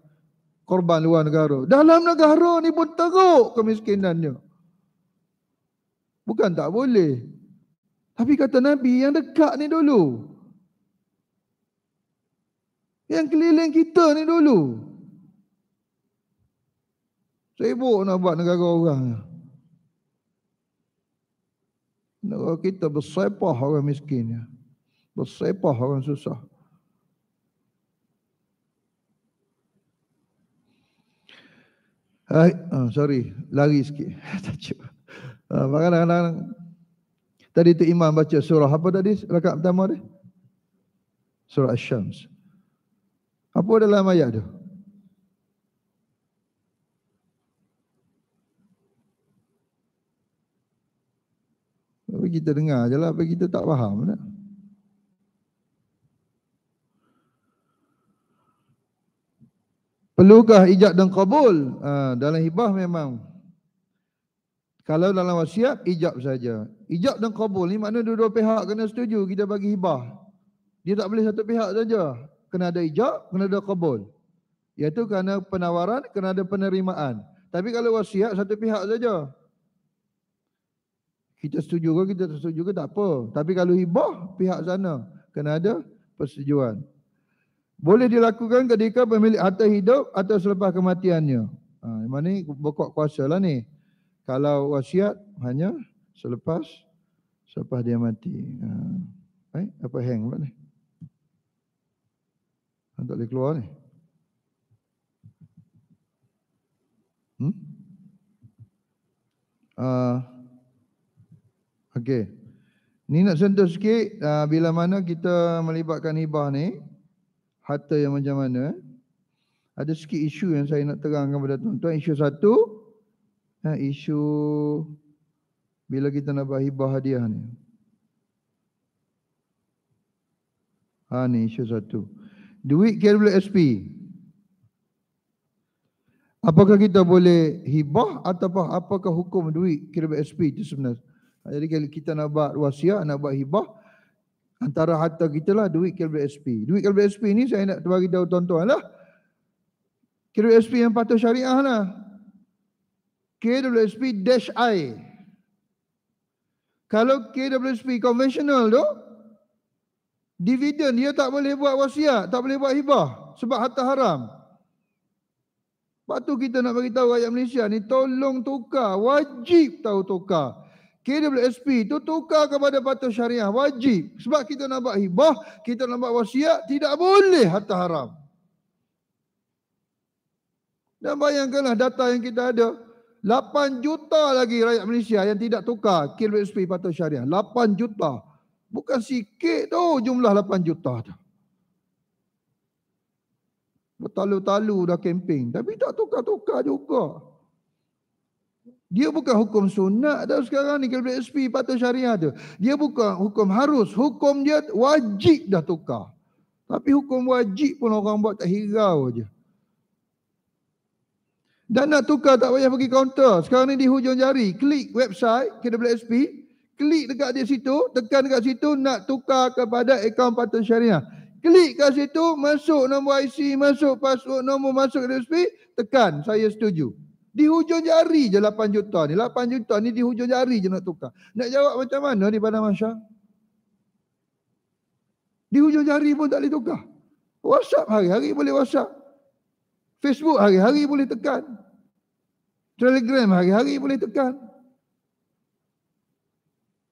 Korban luar negara. Dalam negara ni pun teruk kemiskinannya. Bukan tak boleh. Tapi kata Nabi yang dekat ni dulu. Yang keliling kita ni dulu. Sibuk nak buat negara orang. Negara kita bersepah orang miskin. Ya. Bersepah orang susah. Hai, oh, sorry, lari sikit. *laughs* Tak cuba. Ha, ah, kadang tadi tu imam baca surah apa tadi? Rakaat pertama dia? Surah Asy-Syams. Apa dalam ayat tu? kita dengar je lah apa kita tak faham lah. Perlukah ijab dan kabul? Ha, dalam hibah memang. Kalau dalam wasiat, ijab saja. Ijab dan kabul ni maknanya dua-dua pihak kena setuju kita bagi hibah. Dia tak boleh satu pihak saja. Kena ada ijab, kena ada kabul. Iaitu kerana penawaran, kena ada penerimaan. Tapi kalau wasiat, satu pihak saja kita setuju ke kita setuju ke tak apa. Tapi kalau hibah pihak sana kena ada persetujuan. Boleh dilakukan ketika pemilik harta hidup atau selepas kematiannya. Ha, mana ni pokok kuasa lah ni. Kalau wasiat hanya selepas selepas dia mati. Ha. Eh, apa hang pula ni? Ha, tak boleh keluar ni. Hmm? Uh, Okey. Ni nak sentuh sikit uh, bila mana kita melibatkan hibah ni harta yang macam mana ada sikit isu yang saya nak terangkan kepada tuan-tuan. Isu satu uh, isu bila kita nak buat hibah hadiah ni. Ha ni isu satu. Duit KWSP. Apakah kita boleh hibah ataupun apakah hukum duit KWSP itu sebenarnya? Jadi kalau kita nak buat wasiat, nak buat hibah, antara harta kita lah duit KLBSP. Duit KLBSP ni saya nak bagi tahu tuan-tuan lah. KBSP yang patuh syariah lah. KLBSP dash I. Kalau KWSP konvensional tu, dividen dia tak boleh buat wasiat, tak boleh buat hibah sebab harta haram. Lepas tu kita nak bagi tahu rakyat Malaysia ni tolong tukar, wajib tahu tukar. KWSP itu tukar kepada patuh syariah wajib. Sebab kita nak buat hibah, kita nak buat wasiat, tidak boleh harta haram. Dan bayangkanlah data yang kita ada. 8 juta lagi rakyat Malaysia yang tidak tukar KWSP patuh syariah. 8 juta. Bukan sikit tu jumlah 8 juta tu. Bertalu-talu dah kemping. Tapi tak tukar-tukar juga. Dia bukan hukum sunat tau sekarang ni kalau SP patut syariah tu. Dia bukan hukum harus, hukum dia wajib dah tukar. Tapi hukum wajib pun orang buat tak hirau aja. Dan nak tukar tak payah pergi kaunter. Sekarang ni di hujung jari, klik website KWSP, klik dekat dia situ, tekan dekat situ nak tukar kepada akaun patut syariah. Klik kat situ, masuk nombor IC, masuk password, nombor masuk KWSP, tekan saya setuju. Di hujung jari je 8 juta ni. 8 juta ni di hujung jari je nak tukar. Nak jawab macam mana di Padang Masya? Di hujung jari pun tak boleh tukar. WhatsApp hari-hari boleh WhatsApp. Facebook hari-hari boleh tekan. Telegram hari-hari boleh tekan.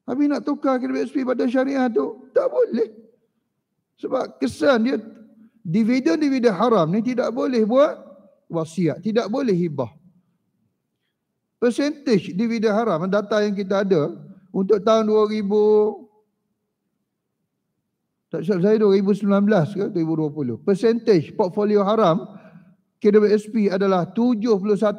Habis nak tukar KBSP pada syariah tu, tak boleh. Sebab kesan dia, dividen-dividen haram ni tidak boleh buat wasiat. Tidak boleh hibah percentage dividen haram data yang kita ada untuk tahun 2000 tak silap saya 2019 ke 2020 percentage portfolio haram KWSP adalah 71%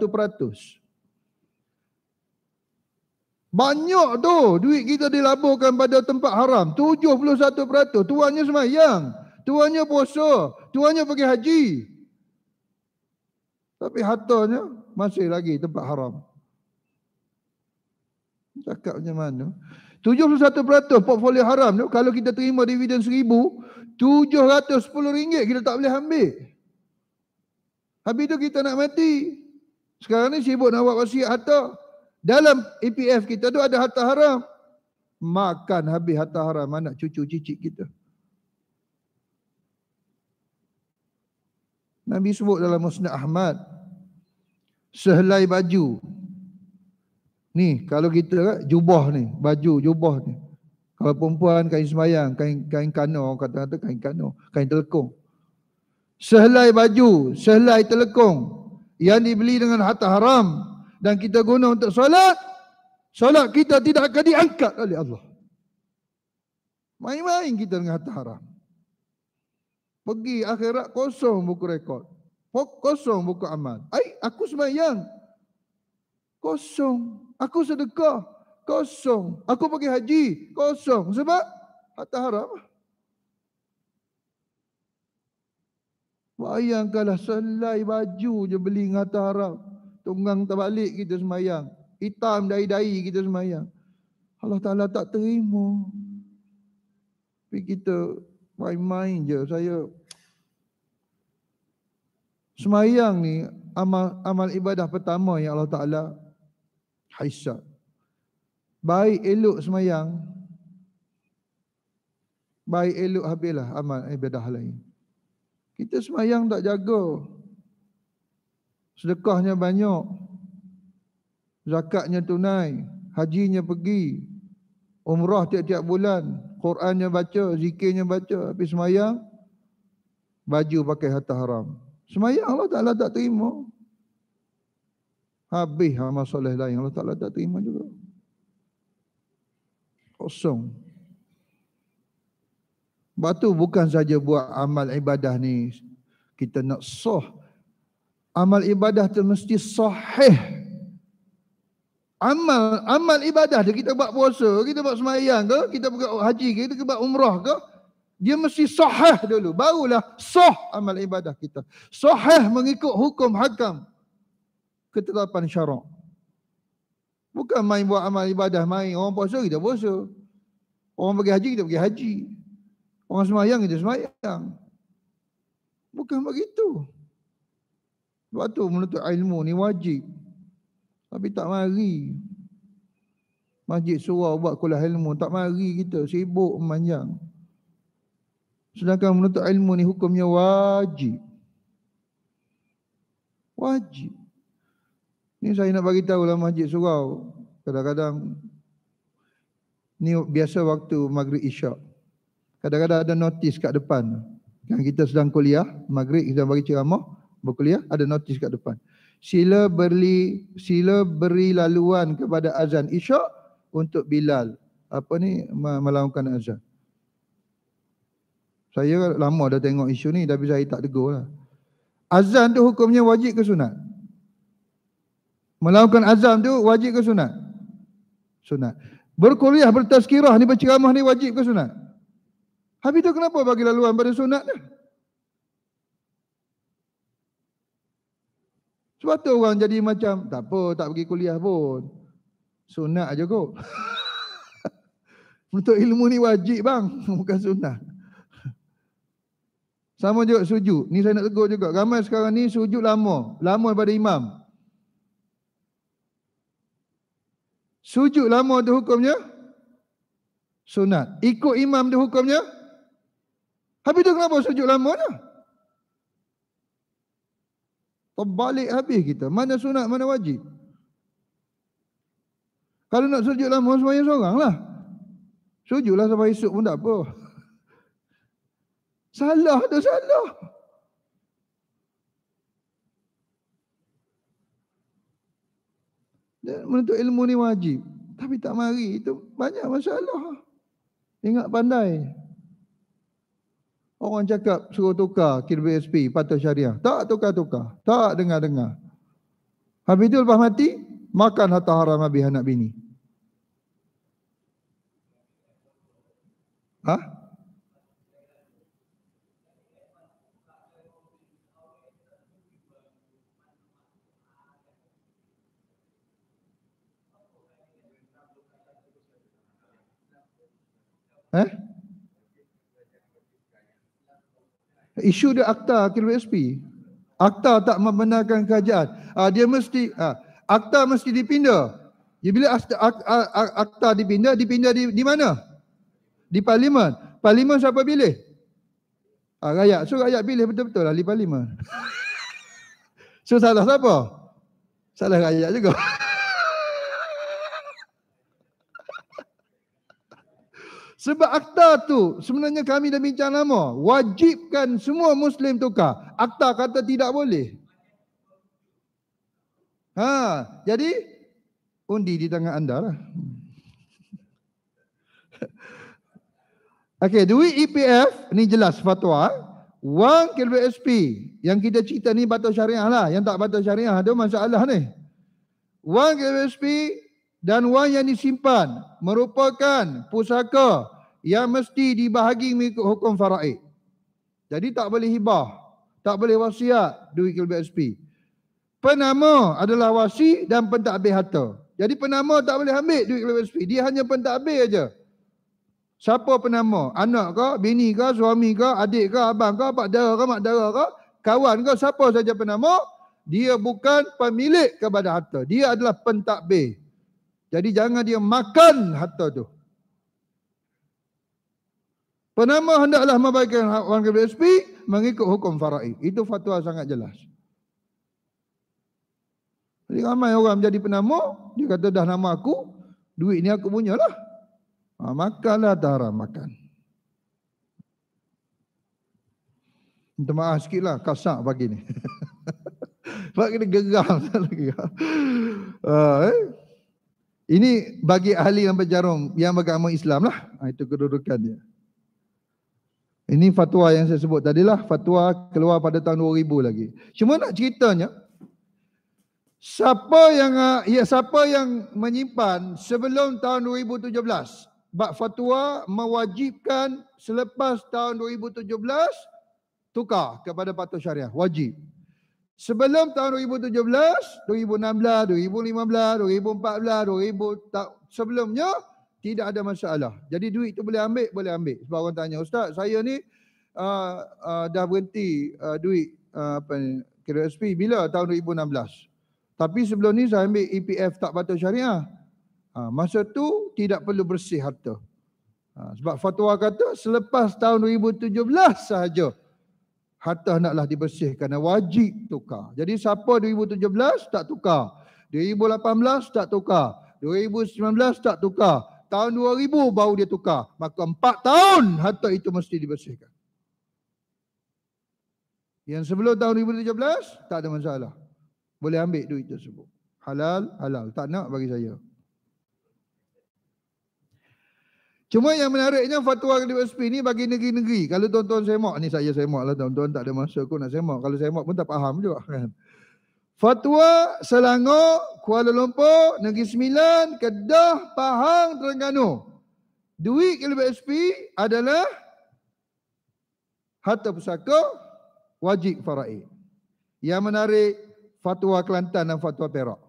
banyak tu duit kita dilaburkan pada tempat haram 71% tuannya semayang tuannya puasa tuannya pergi haji tapi hartanya masih lagi tempat haram. Cakap macam mana? 71% portfolio haram tu kalau kita terima dividen seribu tujuh ratus rm ringgit kita tak boleh ambil. Habis tu kita nak mati. Sekarang ni sibuk nak buat wasiat harta. Dalam EPF kita tu ada harta haram. Makan habis harta haram anak cucu cicit kita. Nabi sebut dalam Musnad Ahmad. Sehelai baju Ni kalau kita eh, jubah ni, baju jubah ni. Kalau perempuan kain semayang, kain kain kano, kata-kata kain kano, kain telekong. Sehelai baju, sehelai telekong yang dibeli dengan harta haram dan kita guna untuk solat, solat kita tidak akan diangkat oleh Allah. Main-main kita dengan harta haram. Pergi akhirat kosong buku rekod. Kosong buku amal. Ay, aku semayang, kosong. Aku sedekah, kosong. Aku pergi haji, kosong. Sebab harta haram. Bayangkanlah selai baju je beli dengan harta haram. Tunggang tak balik kita semayang. Hitam dai-dai kita semayang. Allah Ta'ala tak terima. Tapi kita main-main je. Saya semayang ni amal, amal ibadah pertama yang Allah Ta'ala Aisyah, Baik elok semayang, baik elok habislah amal ibadah lain. Kita semayang tak jaga. Sedekahnya banyak. Zakatnya tunai. Hajinya pergi. Umrah tiap-tiap bulan. Qurannya baca, zikirnya baca. Tapi semayang, baju pakai harta haram. Semayang Allah Ta'ala tak terima. Habis amal soleh lain. Allah Ta'ala tak terima juga. Kosong. Batu bukan saja buat amal ibadah ni. Kita nak soh. Amal ibadah tu mesti sahih. Amal amal ibadah tu kita buat puasa, kita buat semayang ke, kita buat haji ke, kita buat umrah ke. Dia mesti sahih dulu. Barulah sah amal ibadah kita. Sahih mengikut hukum hakam ketetapan syarak. Bukan main buat amal ibadah, main. Orang puasa, kita puasa. Orang pergi haji, kita pergi haji. Orang semayang, kita semayang. Bukan begitu. Sebab tu menuntut ilmu ni wajib. Tapi tak mari. Masjid surau buat kuliah ilmu. Tak mari kita. Sibuk memanjang. Sedangkan menuntut ilmu ni hukumnya wajib. Wajib. Ini saya nak bagi tahu lah masjid surau. Kadang-kadang ni biasa waktu maghrib isyak. Kadang-kadang ada notis kat depan. Yang kita sedang kuliah, maghrib kita bagi ceramah, berkuliah, ada notis kat depan. Sila beri sila beri laluan kepada azan isyak untuk Bilal apa ni melakukan azan. Saya lama dah tengok isu ni tapi saya tak tegur lah. Azan tu hukumnya wajib ke sunat? Melakukan azam tu wajib ke sunat? Sunat. Berkuliah, bertazkirah ni, berceramah ni wajib ke sunat? Habis tu kenapa bagi laluan pada sunat tu? Sebab tu orang jadi macam, tak apa, tak pergi kuliah pun. Sunat aja kok. *laughs* Untuk ilmu ni wajib bang, *laughs* bukan sunat. Sama juga sujud. Ni saya nak tegur juga. Ramai sekarang ni sujud lama. Lama daripada imam. Sujud lama tu hukumnya sunat. Ikut imam tu hukumnya. Habis tu kenapa sujud lama tu? Terbalik habis kita. Mana sunat, mana wajib. Kalau nak sujud lama semuanya seorang lah. Sujud lah sampai esok pun tak apa. *laughs* Salah tu salah. Dan menuntut ilmu ni wajib. Tapi tak mari itu banyak masalah. Ingat pandai. Orang cakap suruh tukar kira BSP patut syariah. Tak tukar-tukar. Tak dengar-dengar. Habis itu lepas mati, makan harta haram habis anak bini. Ha? Eh? Isu dia akta KWSP. Akta tak membenarkan kerajaan. Uh, dia mesti uh, akta mesti dipindah. Ya, bila akta, akta, akta dipindah, dipindah di, di mana? Di parlimen. Parlimen siapa pilih? Uh, rakyat. So rakyat pilih betul-betul lah di parlimen. *laughs* so salah siapa? Salah rakyat juga. *laughs* Sebab akta tu sebenarnya kami dah bincang lama. Wajibkan semua Muslim tukar. Akta kata tidak boleh. Ha, jadi undi di tangan anda lah. *laughs* Okey, duit EPF ni jelas fatwa. Wang KWSP yang kita cerita ni batas syariah lah. Yang tak batas syariah ada masalah ni. Wang KWSP dan wang yang disimpan merupakan pusaka yang mesti dibahagi mengikut hukum faraid. Jadi tak boleh hibah, tak boleh wasiat duit KBSP. Penama adalah wasi dan pentadbir harta. Jadi penama tak boleh ambil duit KBSP, dia hanya pentadbir aja. Siapa penama? Anak ke, bini ke, suami ke, adik ke, abang ke, pak dara ke, mak dara ke, kawan ke, siapa saja penama, dia bukan pemilik kepada harta. Dia adalah pentadbir. Jadi jangan dia makan harta tu. Penama hendaklah membaikkan wang KBSP mengikut hukum faraid. Itu fatwa sangat jelas. Jadi ramai orang menjadi penama, dia kata dah nama aku, duit ni aku punya lah. Ha, makanlah tak haram makan. Minta maaf sikit lah, kasar pagi ni. *laughs* Sebab kena geram. *laughs* Ha, eh? Ini bagi ahli yang berjarum, yang beragama Islam lah. Ha, itu kedudukan ini fatwa yang saya sebut tadilah. Fatwa keluar pada tahun 2000 lagi. Cuma nak ceritanya, siapa yang ya siapa yang menyimpan sebelum tahun 2017 bab fatwa mewajibkan selepas tahun 2017 tukar kepada patuh syariah wajib sebelum tahun 2017 2016 2015 2014 2000 sebelumnya tidak ada masalah. Jadi duit tu boleh ambil, boleh ambil. Sebab orang tanya, "Ustaz, saya ni uh, uh, dah berhenti uh, duit uh, apa ni? KRSP bila tahun 2016. Tapi sebelum ni saya ambil EPF tak patut syariah. Ha, masa tu tidak perlu bersih harta. Ha, sebab fatwa kata selepas tahun 2017 sahaja harta hendaklah dibersihkan dan wajib tukar. Jadi siapa 2017 tak tukar. 2018 tak tukar. 2019 tak tukar. Tahun 2000 baru dia tukar. Maka empat tahun harta itu mesti dibersihkan. Yang sebelum tahun 2017, tak ada masalah. Boleh ambil duit tersebut. Halal, halal. Tak nak bagi saya. Cuma yang menariknya fatwa di USP ni bagi negeri-negeri. Kalau tuan-tuan semak ni saya semak lah tuan-tuan. Tak ada masa aku nak semak. Kalau semak pun tak faham juga kan. Fatwa Selangor, Kuala Lumpur, Negeri Sembilan, Kedah, Pahang, Terengganu. Duit LBSP adalah harta pusaka wajib faraid. Yang menarik fatwa Kelantan dan fatwa Perak.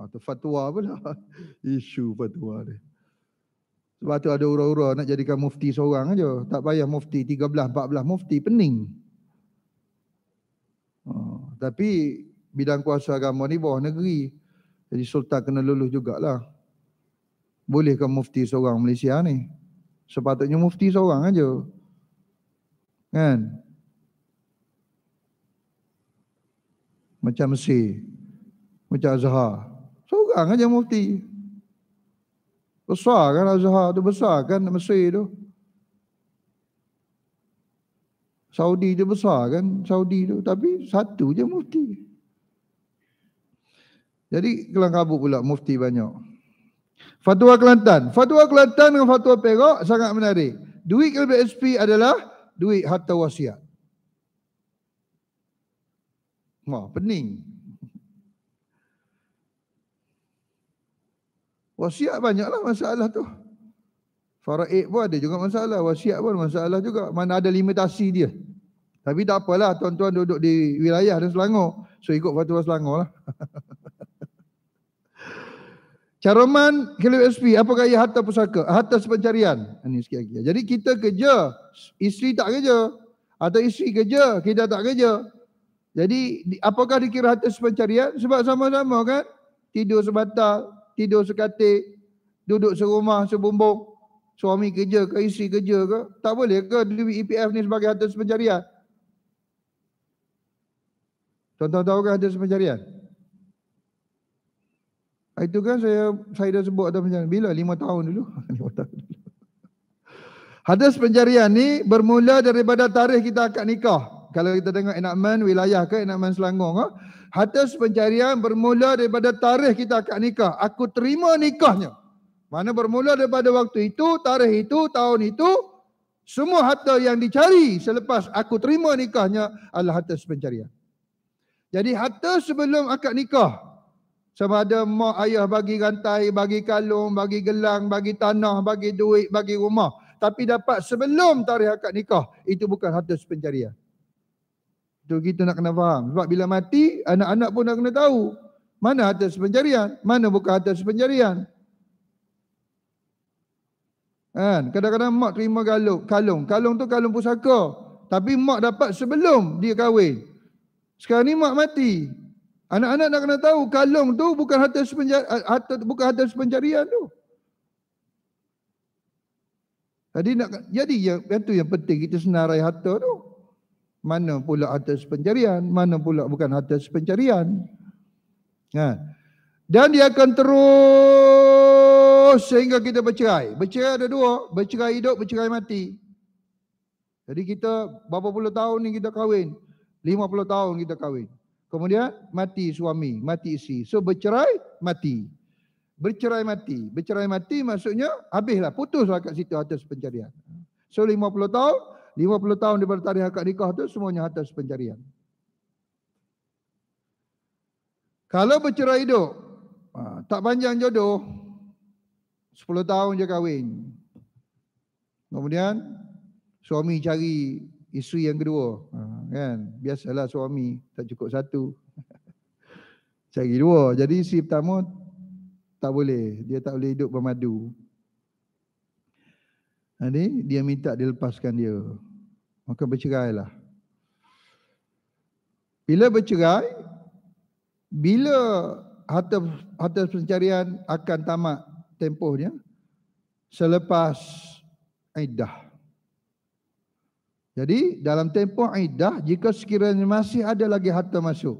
Atau ha, fatwa apa lah *laughs* Isu fatwa ni. Sebab tu ada orang-orang nak jadikan mufti seorang aja. Tak payah mufti 13, 14 mufti pening. Uh, tapi bidang kuasa agama ni bawah negeri. Jadi sultan kena lulus jugalah. Bolehkah mufti seorang Malaysia ni? Sepatutnya mufti seorang aja. Kan? Macam Mesir. Macam Azhar. Seorang aja mufti. Besar kan Azhar tu besar kan Mesir tu. Saudi je besar kan Saudi tu tapi satu je mufti. Jadi kelang kabut pula mufti banyak. Fatwa Kelantan. Fatwa Kelantan dengan fatwa Perak sangat menarik. Duit LBSP adalah duit harta wasiat. Wah, pening. Wasiat banyaklah masalah tu. Faraid eh, pun ada juga masalah. Wasiat pun masalah juga. Mana ada limitasi dia. Tapi tak apalah tuan-tuan duduk di wilayah dan Selangor. So ikut fatwa Selangor lah. *laughs* Caraman KWSP, apa kaya harta pusaka? Harta sepencarian. Ini ah, sikit lagi. Jadi kita kerja, isteri tak kerja. Atau isteri kerja, kita tak kerja. Jadi apakah dikira harta sepencarian? Sebab sama-sama kan? Tidur sebatal, tidur sekatik, duduk serumah, sebumbung suami kerja ke isteri kerja ke tak boleh ke duit EPF ni sebagai harta sepenjarian tuan-tuan tahu ke harta sepenjarian itu kan saya saya dah sebut ada penjarian. Bila? Lima tahun dulu. *laughs* Lima tahun Hadis penjarian ni bermula daripada tarikh kita akad nikah. Kalau kita tengok enakmen wilayah ke enakmen Selangor ke. Hadis penjarian bermula daripada tarikh kita akad nikah. Aku terima nikahnya. Mana bermula daripada waktu itu, tarikh itu, tahun itu, semua harta yang dicari selepas aku terima nikahnya adalah harta sepencarian. Jadi harta sebelum akad nikah, sama ada mak ayah bagi rantai, bagi kalung, bagi gelang, bagi tanah, bagi duit, bagi rumah. Tapi dapat sebelum tarikh akad nikah, itu bukan harta sepencarian. Itu kita nak kena faham. Sebab bila mati, anak-anak pun nak kena tahu. Mana harta sepencarian, mana bukan harta sepencarian. Kan? Kadang-kadang mak terima galuk, kalung. Kalung tu kalung pusaka. Tapi mak dapat sebelum dia kahwin. Sekarang ni mak mati. Anak-anak nak kena tahu kalung tu bukan harta sepenjarian bukan harta sepenjarian tu. Jadi nak jadi yang itu yang penting kita senarai harta tu. Mana pula harta sepenjarian, mana pula bukan harta sepenjarian. Ha. Kan? Dan dia akan terus terus sehingga kita bercerai. Bercerai ada dua. Bercerai hidup, bercerai mati. Jadi kita berapa puluh tahun ni kita kahwin. puluh tahun kita kahwin. Kemudian mati suami, mati isteri. So bercerai, mati. Bercerai mati. Bercerai mati maksudnya habislah. Putuslah kat situ atas pencarian. So lima puluh tahun, lima puluh tahun daripada tarikh akad nikah tu semuanya atas pencarian. Kalau bercerai hidup, ha, tak panjang jodoh, Sepuluh tahun je kahwin. Kemudian suami cari isteri yang kedua. Ha, kan? Biasalah suami tak cukup satu. *laughs* Cari dua. Jadi si pertama tak boleh. Dia tak boleh hidup bermadu. Jadi dia minta dilepaskan dia. Maka bercerai lah. Bila bercerai, bila harta, harta pencarian akan tamat tempohnya selepas iddah. Jadi dalam tempoh iddah jika sekiranya masih ada lagi harta masuk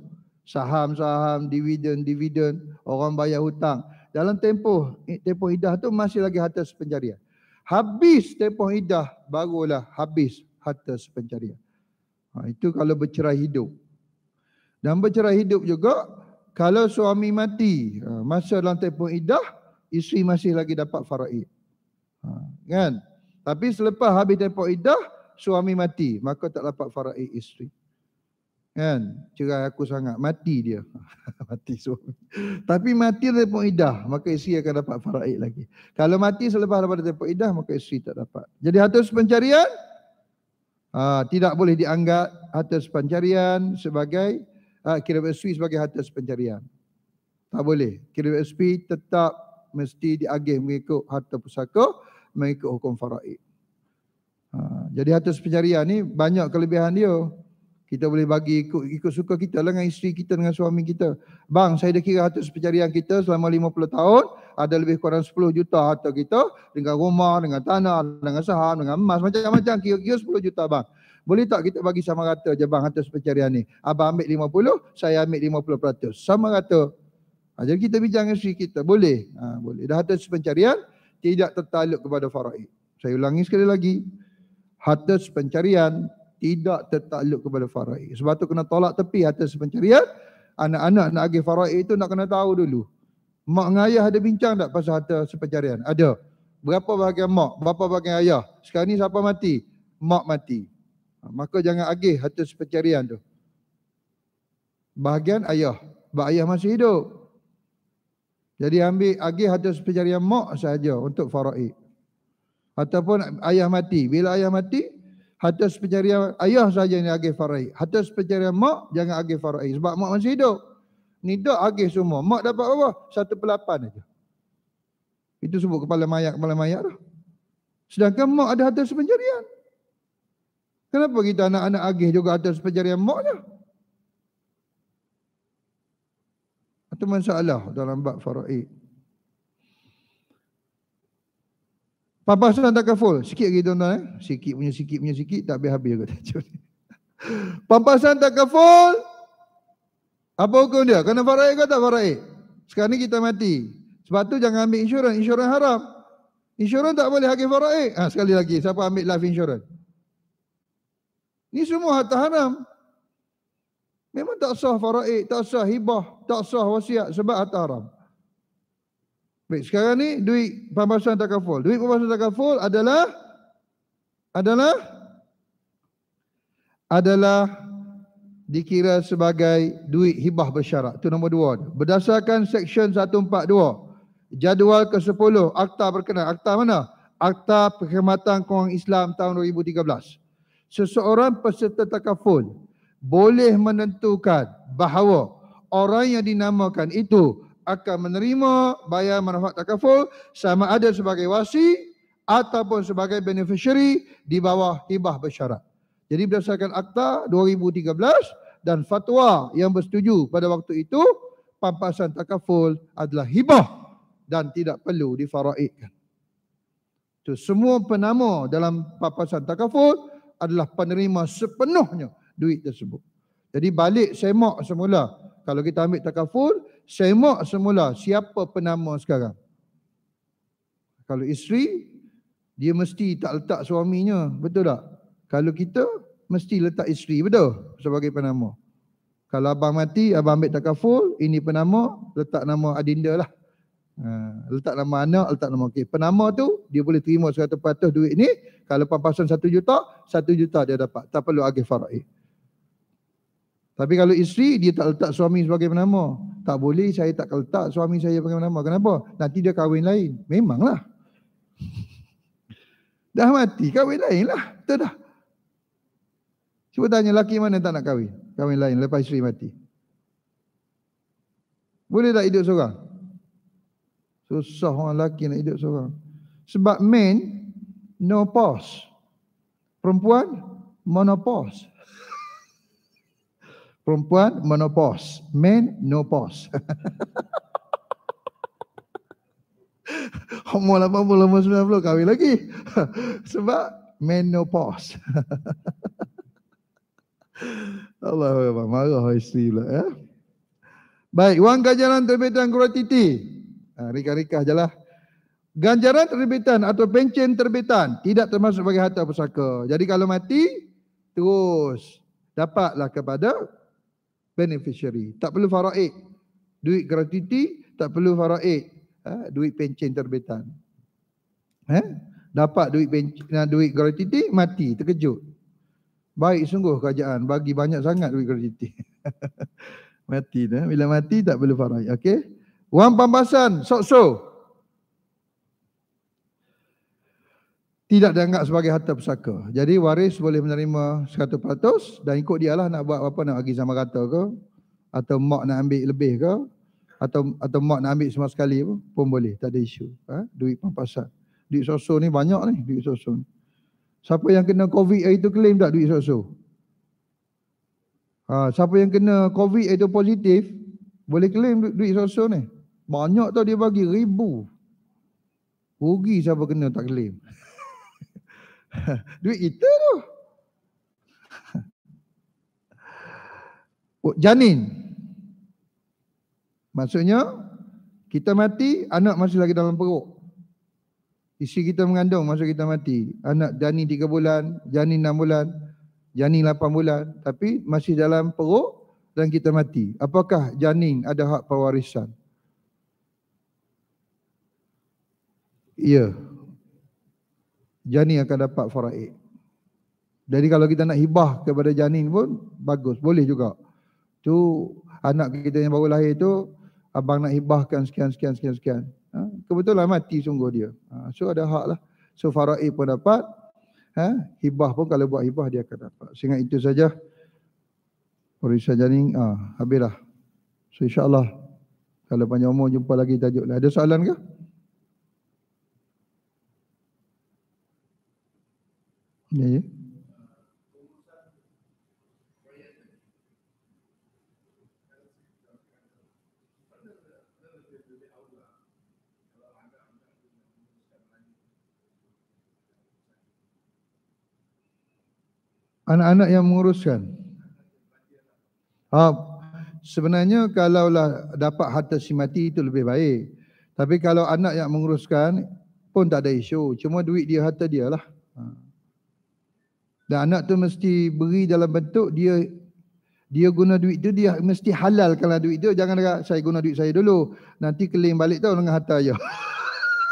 saham-saham, dividen-dividen, orang bayar hutang. Dalam tempoh tempoh iddah tu masih lagi harta sepencarian. Habis tempoh iddah barulah habis harta sepencarian. Ha, itu kalau bercerai hidup. Dan bercerai hidup juga kalau suami mati ha, masa dalam tempoh iddah isteri masih lagi dapat faraid. Ha, kan? Tapi selepas habis tempoh iddah, suami mati. Maka tak dapat faraid isteri. Kan? Cerai aku sangat. Mati dia. *laughs* mati suami. Tapi mati tempoh iddah, maka isteri akan dapat faraid lagi. Kalau mati selepas daripada tempoh iddah, maka isteri tak dapat. Jadi hatus pencarian, ha, tidak boleh dianggap hatus pencarian sebagai Uh, kira SP sebagai harta pencarian. Tak boleh. Kira SP tetap mesti diagih mengikut harta pusaka mengikut hukum faraid. Ha, jadi harta sepenjarian ni banyak kelebihan dia. Kita boleh bagi ikut, ikut suka kita lah dengan isteri kita, dengan suami kita. Bang, saya dah kira harta sepenjarian kita selama 50 tahun, ada lebih kurang 10 juta harta kita dengan rumah, dengan tanah, dengan saham, dengan emas, macam-macam. Kira-kira 10 juta bang. Boleh tak kita bagi sama rata je bang harta sepenjarian ni? Abang ambil 50, saya ambil 50 peratus. Sama rata Ha, jadi kita bincang dengan kita. Boleh. Ha, boleh. Dah harta pencarian tidak tertaluk kepada faraid. Saya ulangi sekali lagi. Harta pencarian tidak tertakluk kepada faraid. Sebab tu kena tolak tepi harta pencarian. Anak-anak nak agih faraid itu nak kena tahu dulu. Mak dengan ayah ada bincang tak pasal harta pencarian? Ada. Berapa bahagian mak? Berapa bahagian ayah? Sekarang ni siapa mati? Mak mati. Ha, maka jangan agih harta pencarian tu. Bahagian ayah. Sebab ayah masih hidup. Jadi ambil agih atau pencarian mak saja untuk faraid. Ataupun ayah mati. Bila ayah mati, harta pencarian ayah saja ni agih faraid. Harta pencarian mak jangan agih faraid sebab mak masih hidup. Ni dah agih semua. Mak dapat apa? Satu pelapan aja. Itu sebut kepala mayat, kepala mayat dah. Sedangkan mak ada harta pencarian. Kenapa kita anak-anak agih juga harta pencarian maknya? Itu masalah dalam bab faraid. Papa tak takaful. Sikit lagi tuan-tuan eh. Sikit punya sikit punya sikit tak habis-habis kata tajuk ni. *laughs* Papasan takaful. Apa hukum dia? Kena faraid ke tak faraid? Sekarang ni kita mati. Sebab tu jangan ambil insurans. Insurans haram. Insurans tak boleh hakim faraid. Ha, ah, sekali lagi siapa ambil life insurans? Ni semua harta haram. Memang tak sah faraid, tak sah hibah, tak sah wasiat sebab harta haram. Baik, sekarang ni duit pembahasan takaful. Duit pembahasan takaful adalah adalah adalah dikira sebagai duit hibah bersyarat. Itu nombor dua. Berdasarkan seksyen 142, jadual ke-10 akta berkenaan. Akta mana? Akta Perkhidmatan Kewangan Islam tahun 2013. Seseorang peserta takaful boleh menentukan bahawa orang yang dinamakan itu akan menerima bayar manfaat takaful sama ada sebagai wasi ataupun sebagai beneficiary di bawah hibah bersyarat. Jadi berdasarkan akta 2013 dan fatwa yang bersetuju pada waktu itu pampasan takaful adalah hibah dan tidak perlu difaraidkan. Itu semua penama dalam pampasan takaful adalah penerima sepenuhnya duit tersebut. Jadi balik semak semula. Kalau kita ambil takaful, semak semula siapa penama sekarang. Kalau isteri, dia mesti tak letak suaminya. Betul tak? Kalau kita, mesti letak isteri. Betul? Sebagai penama. Kalau abang mati, abang ambil takaful, ini penama, letak nama adinda lah. Ha, letak nama anak, letak nama okey. Penama tu dia boleh terima 100% duit ni. Kalau pampasan 1 juta, 1 juta dia dapat. Tak perlu agih faraid. Tapi kalau isteri dia tak letak suami sebagai penama. Tak boleh saya tak letak suami saya sebagai penama. Kenapa? Nanti dia kahwin lain. Memanglah. *laughs* dah mati kahwin lain lah. Betul dah. Cuba tanya laki mana tak nak kahwin. Kahwin lain lepas isteri mati. Boleh tak hidup seorang? Susah orang laki nak hidup seorang. Sebab men no pause. Perempuan menopause perempuan menopause, men no pause. *laughs* Umur 80, umur 90 kahwin lagi. *laughs* Sebab menopause. *laughs* Allah Allah marah isteri pula ya. Baik, wang ganjaran terbitan gratiti. Ha, rika rikah je lah. Ganjaran terbitan atau pencen terbitan tidak termasuk bagi harta pusaka. Jadi kalau mati, terus dapatlah kepada beneficiary. Tak perlu faraid. Duit gratuiti, tak perlu faraid. Ha? Duit pencen terbitan. Ha? Dapat duit pencen, ha, duit gratuiti, mati, terkejut. Baik sungguh kerajaan, bagi banyak sangat duit gratuiti. *laughs* mati dah. Ha? Bila mati, tak perlu faraid. Okay? Wang pampasan, sok-sok. tidak dianggap sebagai harta pusaka. Jadi waris boleh menerima 100% dan ikut dia lah nak buat apa nak bagi sama rata ke atau mak nak ambil lebih ke atau atau mak nak ambil semua sekali pun, pun boleh. Tak ada isu. Ha? Duit pampasan. Duit sosok ni banyak ni. Duit sosok Siapa yang kena COVID hari tu claim tak duit sosok? Ha, siapa yang kena COVID itu positif boleh claim du- duit sosok ni. Banyak tau dia bagi ribu. Rugi siapa kena tak claim. *laughs* *laughs* duit kita tu. *laughs* Oh, janin. Maksudnya, kita mati, anak masih lagi dalam perut. isi kita mengandung masa kita mati. Anak janin tiga bulan, janin enam bulan, janin lapan bulan. Tapi masih dalam perut dan kita mati. Apakah janin ada hak pewarisan? Ya. Yeah janin akan dapat faraid. Jadi kalau kita nak hibah kepada janin pun bagus, boleh juga. Tu anak kita yang baru lahir tu abang nak hibahkan sekian sekian sekian sekian. Ha? Kebetulan mati sungguh dia. Ha? So ada hak lah. So faraid pun dapat. Ha? Hibah pun kalau buat hibah dia akan dapat. Sehingga itu saja. Perisai janin, ha, habislah. So Allah kalau panjang umur jumpa lagi tajuk lah. Ada soalan ke? Ya, ya. Anak-anak yang menguruskan. Ah, sebenarnya kalaulah dapat harta si mati itu lebih baik. Tapi kalau anak yang menguruskan pun tak ada isu. Cuma duit dia harta dia lah. Ha. Dan anak tu mesti beri dalam bentuk dia dia guna duit tu dia mesti halalkanlah duit tu jangan kata saya guna duit saya dulu nanti claim balik tau dengan harta ya.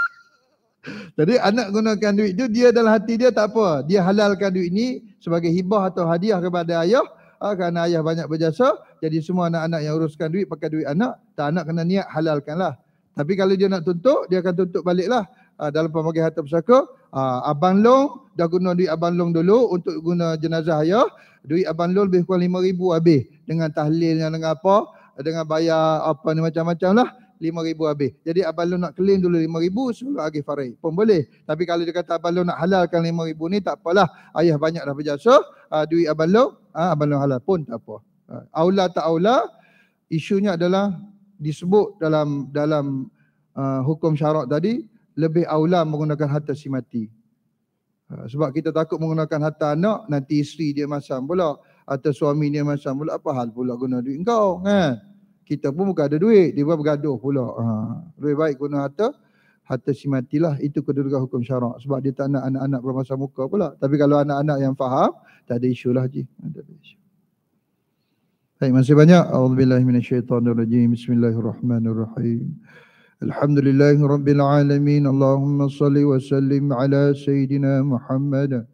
*laughs* Jadi anak gunakan duit tu dia dalam hati dia tak apa dia halalkan duit ni sebagai hibah atau hadiah kepada ayah ha, kerana ayah banyak berjasa jadi semua anak-anak yang uruskan duit pakai duit anak tak anak kena niat halalkanlah. Tapi kalau dia nak tuntut dia akan tuntut baliklah uh, dalam pemanggil harta pusaka uh, Abang Long dah guna duit Abang Long dulu untuk guna jenazah ya, duit Abang Long lebih kurang RM5,000 habis dengan tahlil dengan apa dengan bayar apa ni macam-macam lah lima ribu habis. Jadi Abang Long nak claim dulu lima ribu, sebelum Agih farai, pun boleh. Tapi kalau dia kata Abang Long nak halalkan RM5,000 ni tak apalah. Ayah banyak dah berjasa. Uh, duit Abang Long, uh, Abang Long halal pun tak apa. Uh, aula tak aula, isunya adalah disebut dalam dalam uh, hukum syarak tadi lebih aula menggunakan harta si mati. Ha, sebab kita takut menggunakan harta anak, nanti isteri dia masam pula. Atau suami dia masam pula. Apa hal pula guna duit kau? Kan? Ha? Kita pun bukan ada duit. Dia pun bergaduh pula. Ha. Lebih baik guna harta, harta si matilah. Itu kedudukan hukum syarak. Sebab dia tak nak anak-anak bermasam muka pula. Tapi kalau anak-anak yang faham, tak ada isu lah je. Ha, tak ada isu. Baik, masih banyak. A'udzubillahiminasyaitanirajim. Bismillahirrahmanirrahim. الحمد لله رب العالمين اللهم صل وسلم على سيدنا محمد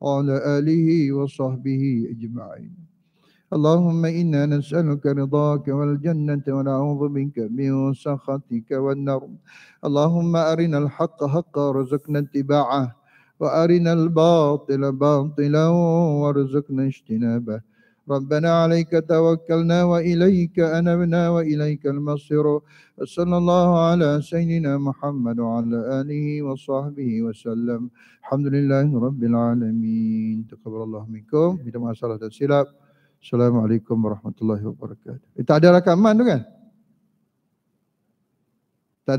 وعلى آله وصحبه أجمعين اللهم إنا نسألك رضاك والجنة ونعوذ بك من سخطك والنار اللهم أرنا الحق حقا وارزقنا اتباعه وأرنا الباطل باطلا وارزقنا اجتنابه ربنا عليك توكلنا وإليك أنبنا وإليك المصير صلى الله على سيدنا محمد وعلى آله وصحبه وسلم الحمد لله رب العالمين تقبل الله منكم بدم أسالة السلام السلام عليكم ورحمة الله وبركاته إتعدى رقم من كان؟